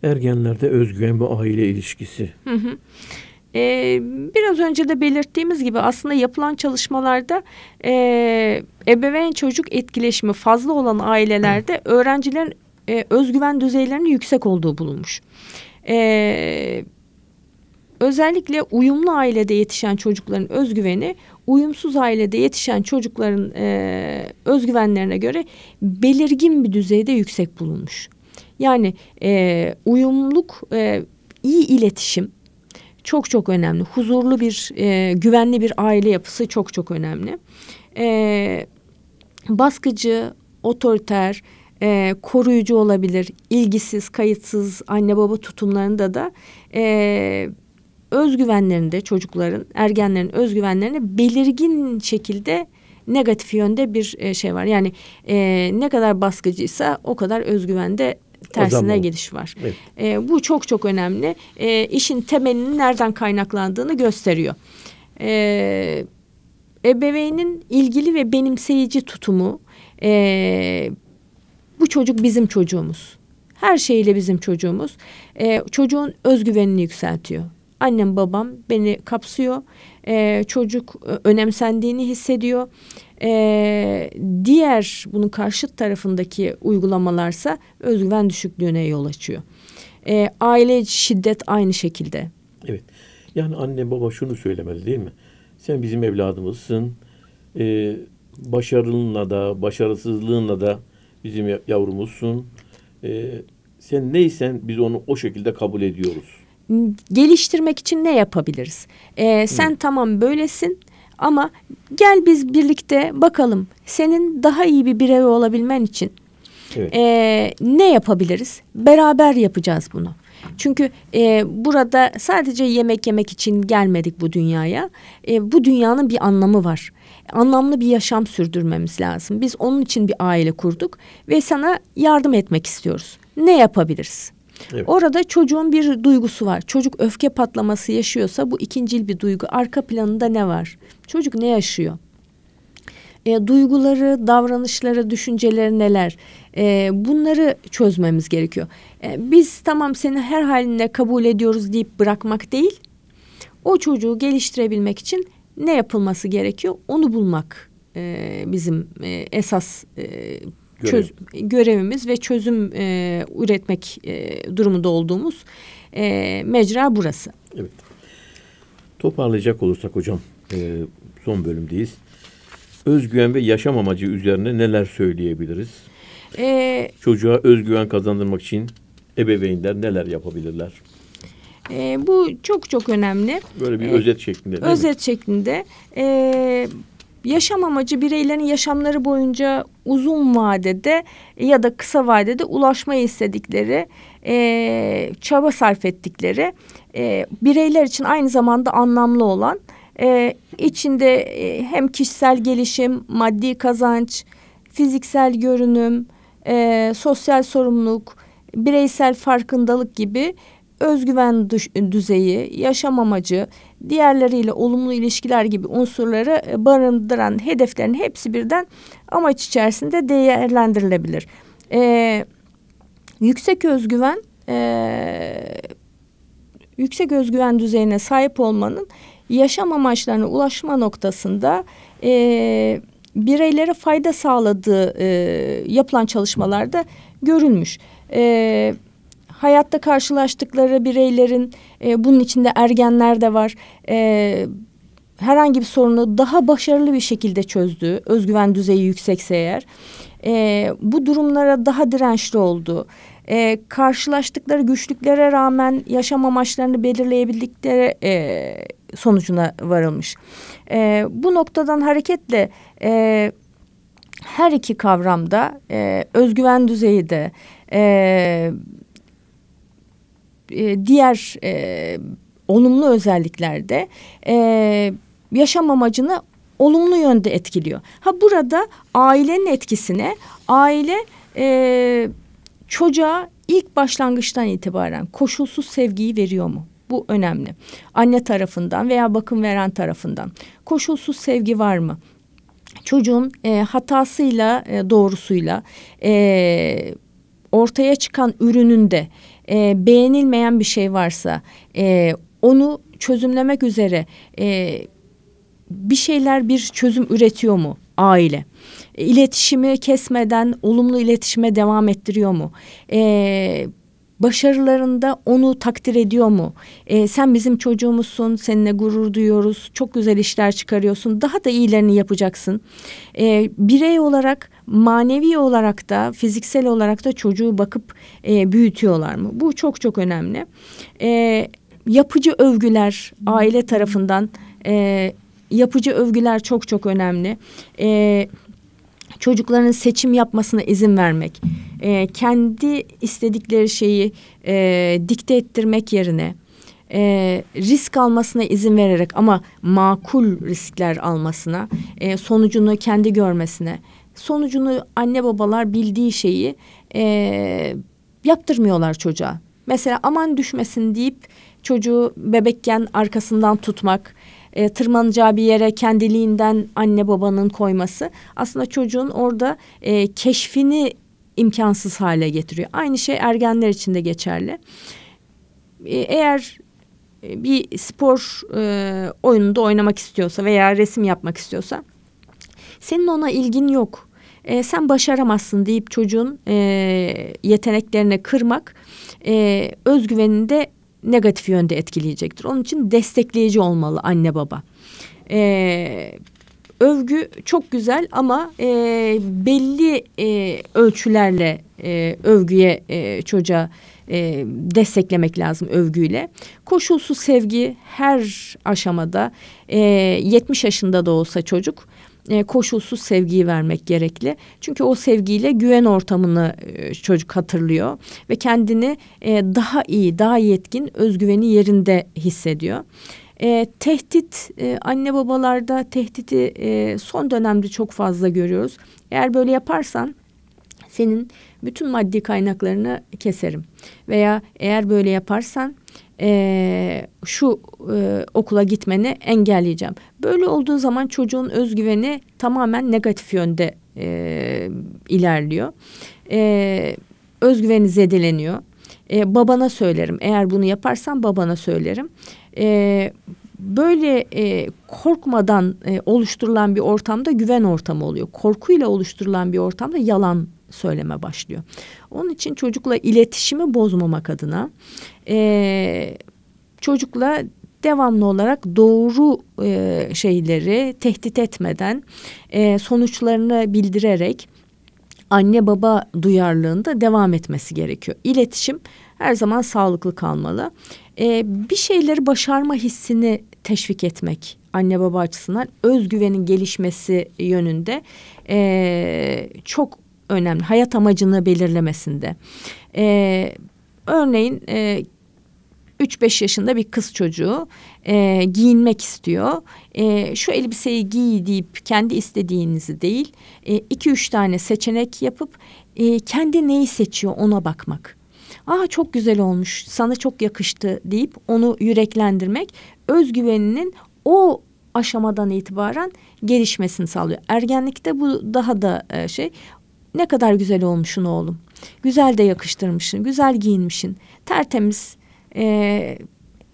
ergenlerde özgüven ve aile ilişkisi. Hı hı. Ee, biraz önce de belirttiğimiz gibi aslında yapılan çalışmalarda e, ebeveyn çocuk etkileşimi fazla olan ailelerde hı. öğrencilerin e, özgüven düzeylerinin yüksek olduğu bulunmuş. Ee, özellikle uyumlu ailede yetişen çocukların özgüveni uyumsuz ailede yetişen çocukların e, özgüvenlerine göre belirgin bir düzeyde yüksek bulunmuş. Yani e, uyumluluk, e, iyi iletişim çok çok önemli. Huzurlu bir, e, güvenli bir aile yapısı çok çok önemli. E, baskıcı, otoriter, e, koruyucu olabilir. İlgisiz, kayıtsız anne baba tutumlarında da... E, özgüvenlerinde çocukların, ergenlerin özgüvenlerine belirgin şekilde negatif yönde bir e, şey var. Yani e, ne kadar baskıcıysa o kadar özgüvende tersine Azam gidiş var. Evet. E, bu çok çok önemli. E, işin temelinin nereden kaynaklandığını gösteriyor. E, ebeveynin ilgili ve benimseyici tutumu e, bu çocuk bizim çocuğumuz. Her şeyle bizim çocuğumuz. E, çocuğun özgüvenini yükseltiyor annem babam beni kapsıyor. Ee, e, çocuk önemsendiğini hissediyor. E, diğer bunun karşıt tarafındaki uygulamalarsa özgüven düşüklüğüne yol açıyor. E, aile şiddet aynı şekilde. Evet. Yani anne baba şunu söylemeli değil mi? Sen bizim evladımızsın. Ee, başarılınla da başarısızlığınla da bizim yavrumuzsun. Ee, sen neysen biz onu o şekilde kabul ediyoruz geliştirmek için ne yapabiliriz? Ee, sen Hı. tamam böylesin ama gel biz birlikte bakalım senin daha iyi bir birey olabilmen için evet. e, ne yapabiliriz? Beraber yapacağız bunu. Çünkü e, burada sadece yemek yemek için gelmedik bu dünyaya. E, bu dünyanın bir anlamı var. Anlamlı bir yaşam sürdürmemiz lazım. Biz onun için bir aile kurduk ve sana yardım etmek istiyoruz. Ne yapabiliriz? Evet. Orada çocuğun bir duygusu var. Çocuk öfke patlaması yaşıyorsa bu ikincil bir duygu. Arka planında ne var? Çocuk ne yaşıyor? E, duyguları, davranışları, düşünceleri neler? E, bunları çözmemiz gerekiyor. E, biz tamam seni her halinde kabul ediyoruz deyip bırakmak değil. O çocuğu geliştirebilmek için ne yapılması gerekiyor? Onu bulmak e, bizim e, esas e, Görev. Çöz, görevimiz ve çözüm e, üretmek e, durumunda olduğumuz e, mecra burası. Evet. Toparlayacak olursak hocam e, son bölümdeyiz. Özgüven ve yaşam amacı üzerine neler söyleyebiliriz? Ee, Çocuğa özgüven kazandırmak için ebeveynler neler yapabilirler? E, bu çok çok önemli. Böyle bir e, özet şeklinde. Özet mi? şeklinde. E, Yaşam amacı bireylerin yaşamları boyunca uzun vadede ya da kısa vadede ulaşmayı istedikleri, e, çaba sarf ettikleri, e, bireyler için aynı zamanda anlamlı olan, e, içinde e, hem kişisel gelişim, maddi kazanç, fiziksel görünüm, e, sosyal sorumluluk, bireysel farkındalık gibi özgüven düzeyi, yaşam amacı, diğerleriyle olumlu ilişkiler gibi unsurları e, barındıran hedeflerin hepsi birden amaç içerisinde değerlendirilebilir. Ee, yüksek özgüven e, yüksek özgüven düzeyine sahip olmanın yaşam amaçlarına ulaşma noktasında e, bireylere fayda sağladığı e, yapılan çalışmalarda görülmüş. Evet hayatta karşılaştıkları bireylerin e, bunun içinde ergenler de var. E, herhangi bir sorunu daha başarılı bir şekilde çözdüğü, Özgüven düzeyi yüksekse eğer. E, bu durumlara daha dirençli oldu. E, karşılaştıkları güçlüklere rağmen yaşam amaçlarını belirleyebildikleri e, sonucuna varılmış. E, bu noktadan hareketle e, her iki kavramda e, özgüven düzeyi de e, e, diğer e, olumlu özelliklerde e, yaşam amacını olumlu yönde etkiliyor. Ha burada ailenin etkisine aile e, çocuğa ilk başlangıçtan itibaren koşulsuz sevgiyi veriyor mu? Bu önemli. Anne tarafından veya bakım veren tarafından koşulsuz sevgi var mı? Çocuğun e, hatasıyla e, doğrusuyla e, ortaya çıkan ürününde e, beğenilmeyen bir şey varsa e, onu çözümlemek üzere e, bir şeyler bir çözüm üretiyor mu aile? İletişimi kesmeden olumlu iletişime devam ettiriyor mu? E, başarılarında onu takdir ediyor mu? E, sen bizim çocuğumuzsun, seninle gurur duyuyoruz, çok güzel işler çıkarıyorsun, daha da iyilerini yapacaksın. E, birey olarak, manevi olarak da, fiziksel olarak da çocuğu bakıp e, büyütüyorlar mı? Bu çok çok önemli. E, yapıcı övgüler aile tarafından... E, yapıcı övgüler çok çok önemli. Ee, çocukların seçim yapmasına izin vermek, e, kendi istedikleri şeyi e, dikte ettirmek yerine e, risk almasına izin vererek ama makul riskler almasına, e, sonucunu kendi görmesine, sonucunu anne babalar bildiği şeyi e, yaptırmıyorlar çocuğa. Mesela aman düşmesin deyip çocuğu bebekken arkasından tutmak, e, tırmanacağı bir yere kendiliğinden anne babanın koyması aslında çocuğun orada e, keşfini imkansız hale getiriyor. Aynı şey ergenler için de geçerli. E, eğer e, bir spor e, oyununda oynamak istiyorsa veya resim yapmak istiyorsa senin ona ilgin yok. E, sen başaramazsın deyip çocuğun e, yeteneklerini kırmak e, özgüveninde negatif yönde etkileyecektir. Onun için destekleyici olmalı anne baba. Ee, övgü çok güzel ama e, belli e, ölçülerle e, övgüye e, çocuğa e, desteklemek lazım övgüyle. Koşulsuz sevgi her aşamada e, 70 yaşında da olsa çocuk e, koşulsuz sevgiyi vermek gerekli. Çünkü o sevgiyle güven ortamını e, çocuk hatırlıyor ve kendini e, daha iyi, daha yetkin, özgüveni yerinde hissediyor. E, tehdit e, anne babalarda tehditi e, son dönemde çok fazla görüyoruz. Eğer böyle yaparsan senin bütün maddi kaynaklarını keserim veya eğer böyle yaparsan e, şu e, okula gitmeni engelleyeceğim. Böyle olduğu zaman çocuğun özgüveni tamamen negatif yönde e, ilerliyor. E, özgüveni zedeleniyor. E, babana söylerim. Eğer bunu yaparsam babana söylerim. E, böyle e, korkmadan e, oluşturulan bir ortamda güven ortamı oluyor. Korkuyla oluşturulan bir ortamda yalan söyleme başlıyor. Onun için çocukla iletişimi bozmamak adına e, çocukla devamlı olarak doğru e, şeyleri tehdit etmeden e, sonuçlarını bildirerek anne baba duyarlılığında devam etmesi gerekiyor. İletişim her zaman sağlıklı kalmalı. E, bir şeyleri başarma hissini teşvik etmek anne baba açısından özgüvenin gelişmesi yönünde e, çok önemli. Hayat amacını belirlemesinde. E, örneğin e, 3-5 yaşında bir kız çocuğu e, giyinmek istiyor. E, şu elbiseyi giy deyip kendi istediğinizi değil, 2-3 e, tane seçenek yapıp e, kendi neyi seçiyor ona bakmak. Aa ah, çok güzel olmuş, sana çok yakıştı deyip onu yüreklendirmek özgüveninin o aşamadan itibaren gelişmesini sağlıyor. Ergenlikte bu daha da e, şey ne kadar güzel olmuşsun oğlum. Güzel de yakıştırmışsın, güzel giyinmişsin. Tertemiz. Ee,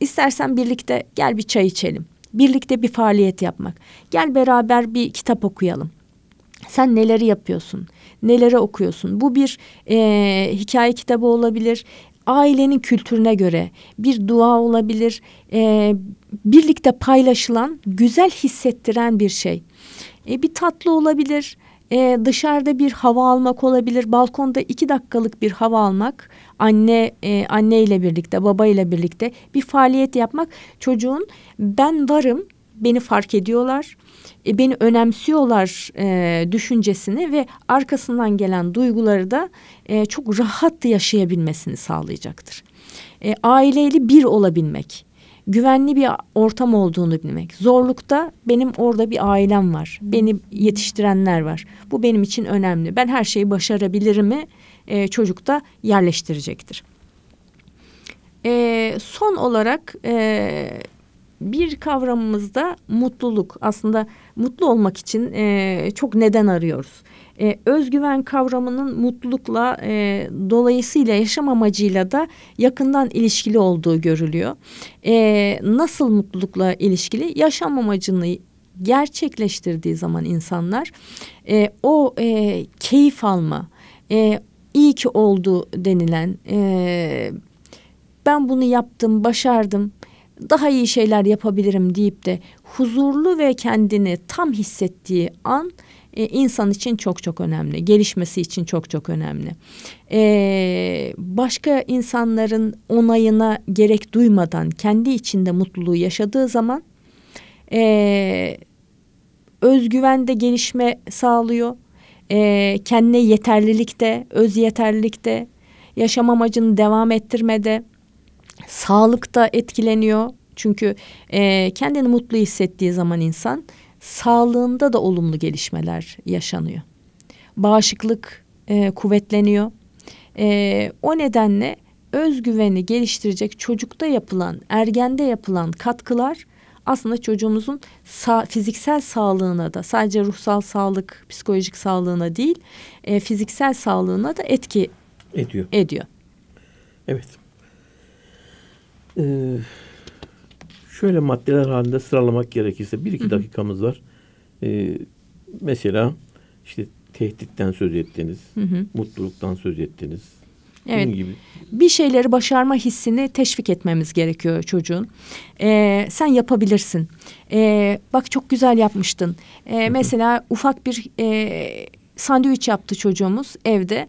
istersen birlikte gel bir çay içelim. Birlikte bir faaliyet yapmak. Gel beraber bir kitap okuyalım. Sen neleri yapıyorsun? neleri okuyorsun? Bu bir e, hikaye kitabı olabilir ailenin kültürüne göre bir dua olabilir. E, birlikte paylaşılan, güzel hissettiren bir şey. E, bir tatlı olabilir, e, dışarıda bir hava almak olabilir. Balkonda iki dakikalık bir hava almak, anne e, anne ile birlikte, babayla birlikte bir faaliyet yapmak çocuğun ben varım, beni fark ediyorlar, e, beni önemsiyorlar e, düşüncesini ve arkasından gelen duyguları da e, çok rahat yaşayabilmesini sağlayacaktır. E, aileyle bir olabilmek, güvenli bir ortam olduğunu bilmek. Zorlukta benim orada bir ailem var. Beni yetiştirenler var. Bu benim için önemli. Ben her şeyi mi? e, da yerleştirecektir. E, son olarak e, bir da mutluluk. Aslında mutlu olmak için e, çok neden arıyoruz e, özgüven kavramının mutlulukla e, dolayısıyla yaşam amacıyla da yakından ilişkili olduğu görülüyor. E, nasıl mutlulukla ilişkili? Yaşam amacını gerçekleştirdiği zaman insanlar e, o e, keyif alma, e, iyi ki oldu denilen, e, ben bunu yaptım, başardım, daha iyi şeyler yapabilirim deyip de huzurlu ve kendini tam hissettiği an e, insan için çok çok önemli. Gelişmesi için çok çok önemli. E, başka insanların onayına gerek duymadan kendi içinde mutluluğu yaşadığı zaman e, özgüven gelişme sağlıyor. E, kendine yeterlilikte, öz yeterlilikte, yaşam amacını devam ettirmede, sağlıkta etkileniyor. Çünkü e, kendini mutlu hissettiği zaman insan sağlığında da olumlu gelişmeler yaşanıyor. Bağışıklık e, kuvvetleniyor. E, o nedenle özgüveni geliştirecek çocukta yapılan, ergende yapılan katkılar aslında çocuğumuzun sağ, fiziksel sağlığına da sadece ruhsal sağlık, psikolojik sağlığına değil, e, fiziksel sağlığına da etki ediyor. ediyor. Evet. Ee, Şöyle maddeler halinde sıralamak gerekirse bir iki Hı-hı. dakikamız var. Ee, mesela işte tehditten söz ettiniz, Hı-hı. mutluluktan söz ettiniz. Evet. Bunun gibi. Bir şeyleri başarma hissini teşvik etmemiz gerekiyor çocuğun. Ee, sen yapabilirsin. Ee, bak çok güzel yapmıştın. Ee, mesela ufak bir e, sandviç yaptı çocuğumuz evde.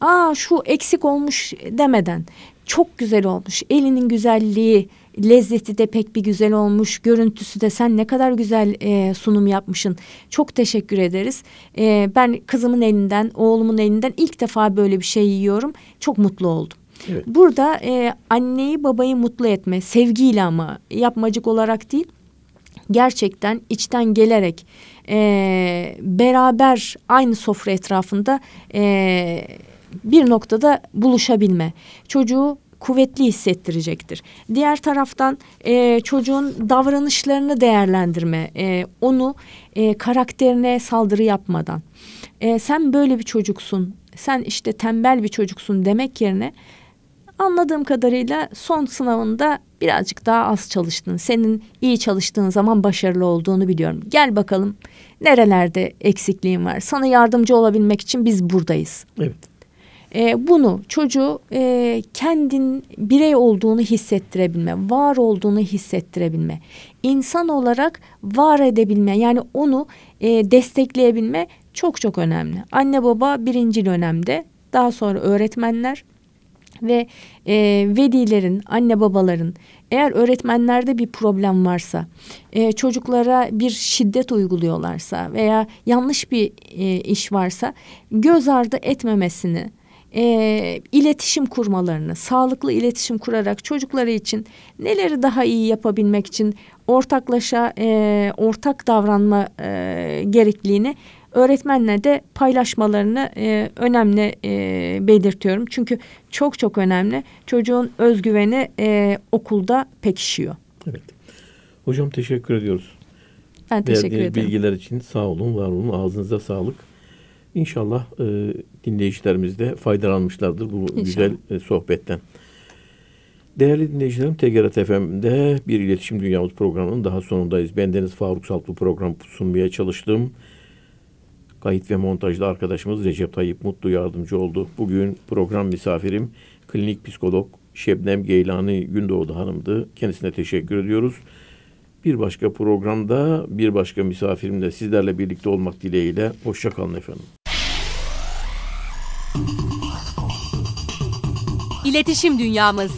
Aa şu eksik olmuş demeden çok güzel olmuş. Elinin güzelliği Lezzeti de pek bir güzel olmuş. Görüntüsü de sen ne kadar güzel e, sunum yapmışın. Çok teşekkür ederiz. E, ben kızımın elinden, oğlumun elinden ilk defa böyle bir şey yiyorum. Çok mutlu oldum. Evet. Burada e, anneyi babayı mutlu etme sevgiyle ama yapmacık olarak değil gerçekten içten gelerek e, beraber aynı sofra etrafında e, bir noktada buluşabilme çocuğu kuvvetli hissettirecektir. Diğer taraftan e, çocuğun davranışlarını değerlendirme, e, onu e, karakterine saldırı yapmadan. E, sen böyle bir çocuksun, sen işte tembel bir çocuksun demek yerine anladığım kadarıyla son sınavında birazcık daha az çalıştın. Senin iyi çalıştığın zaman başarılı olduğunu biliyorum. Gel bakalım nerelerde eksikliğin var. Sana yardımcı olabilmek için biz buradayız. Evet. E, bunu çocuğu e, kendin birey olduğunu hissettirebilme, var olduğunu hissettirebilme, insan olarak var edebilme yani onu e, destekleyebilme çok çok önemli. Anne baba birincil önemde, daha sonra öğretmenler ve e, velilerin, anne babaların eğer öğretmenlerde bir problem varsa, e, çocuklara bir şiddet uyguluyorlarsa veya yanlış bir e, iş varsa göz ardı etmemesini, e, iletişim kurmalarını, sağlıklı iletişim kurarak çocukları için neleri daha iyi yapabilmek için ortaklaşa e, ortak davranma e, gerekliliğini öğretmenle de paylaşmalarını e, önemli e, belirtiyorum. Çünkü çok çok önemli. Çocuğun özgüveni e, okulda pekişiyor. Evet. Hocam teşekkür ediyoruz. Ben teşekkür Verdiğiniz ederim. bilgiler için sağ olun, var olun. Ağzınıza sağlık. İnşallah e, dinleyicilerimiz de faydalanmışlardır bu İnşallah. güzel e, sohbetten. Değerli dinleyicilerim TGRT FM'de bir iletişim dünyamız programının daha sonundayız. Ben deniz Faruk bu program sunmaya çalıştım. kayıt ve montajda arkadaşımız Recep Tayyip Mutlu yardımcı oldu. Bugün program misafirim klinik psikolog Şebnem Geylani Gündoğdu Hanım'dı. Kendisine teşekkür ediyoruz. Bir başka programda bir başka misafirimle sizlerle birlikte olmak dileğiyle. Hoşçakalın efendim. İletişim Dünyamız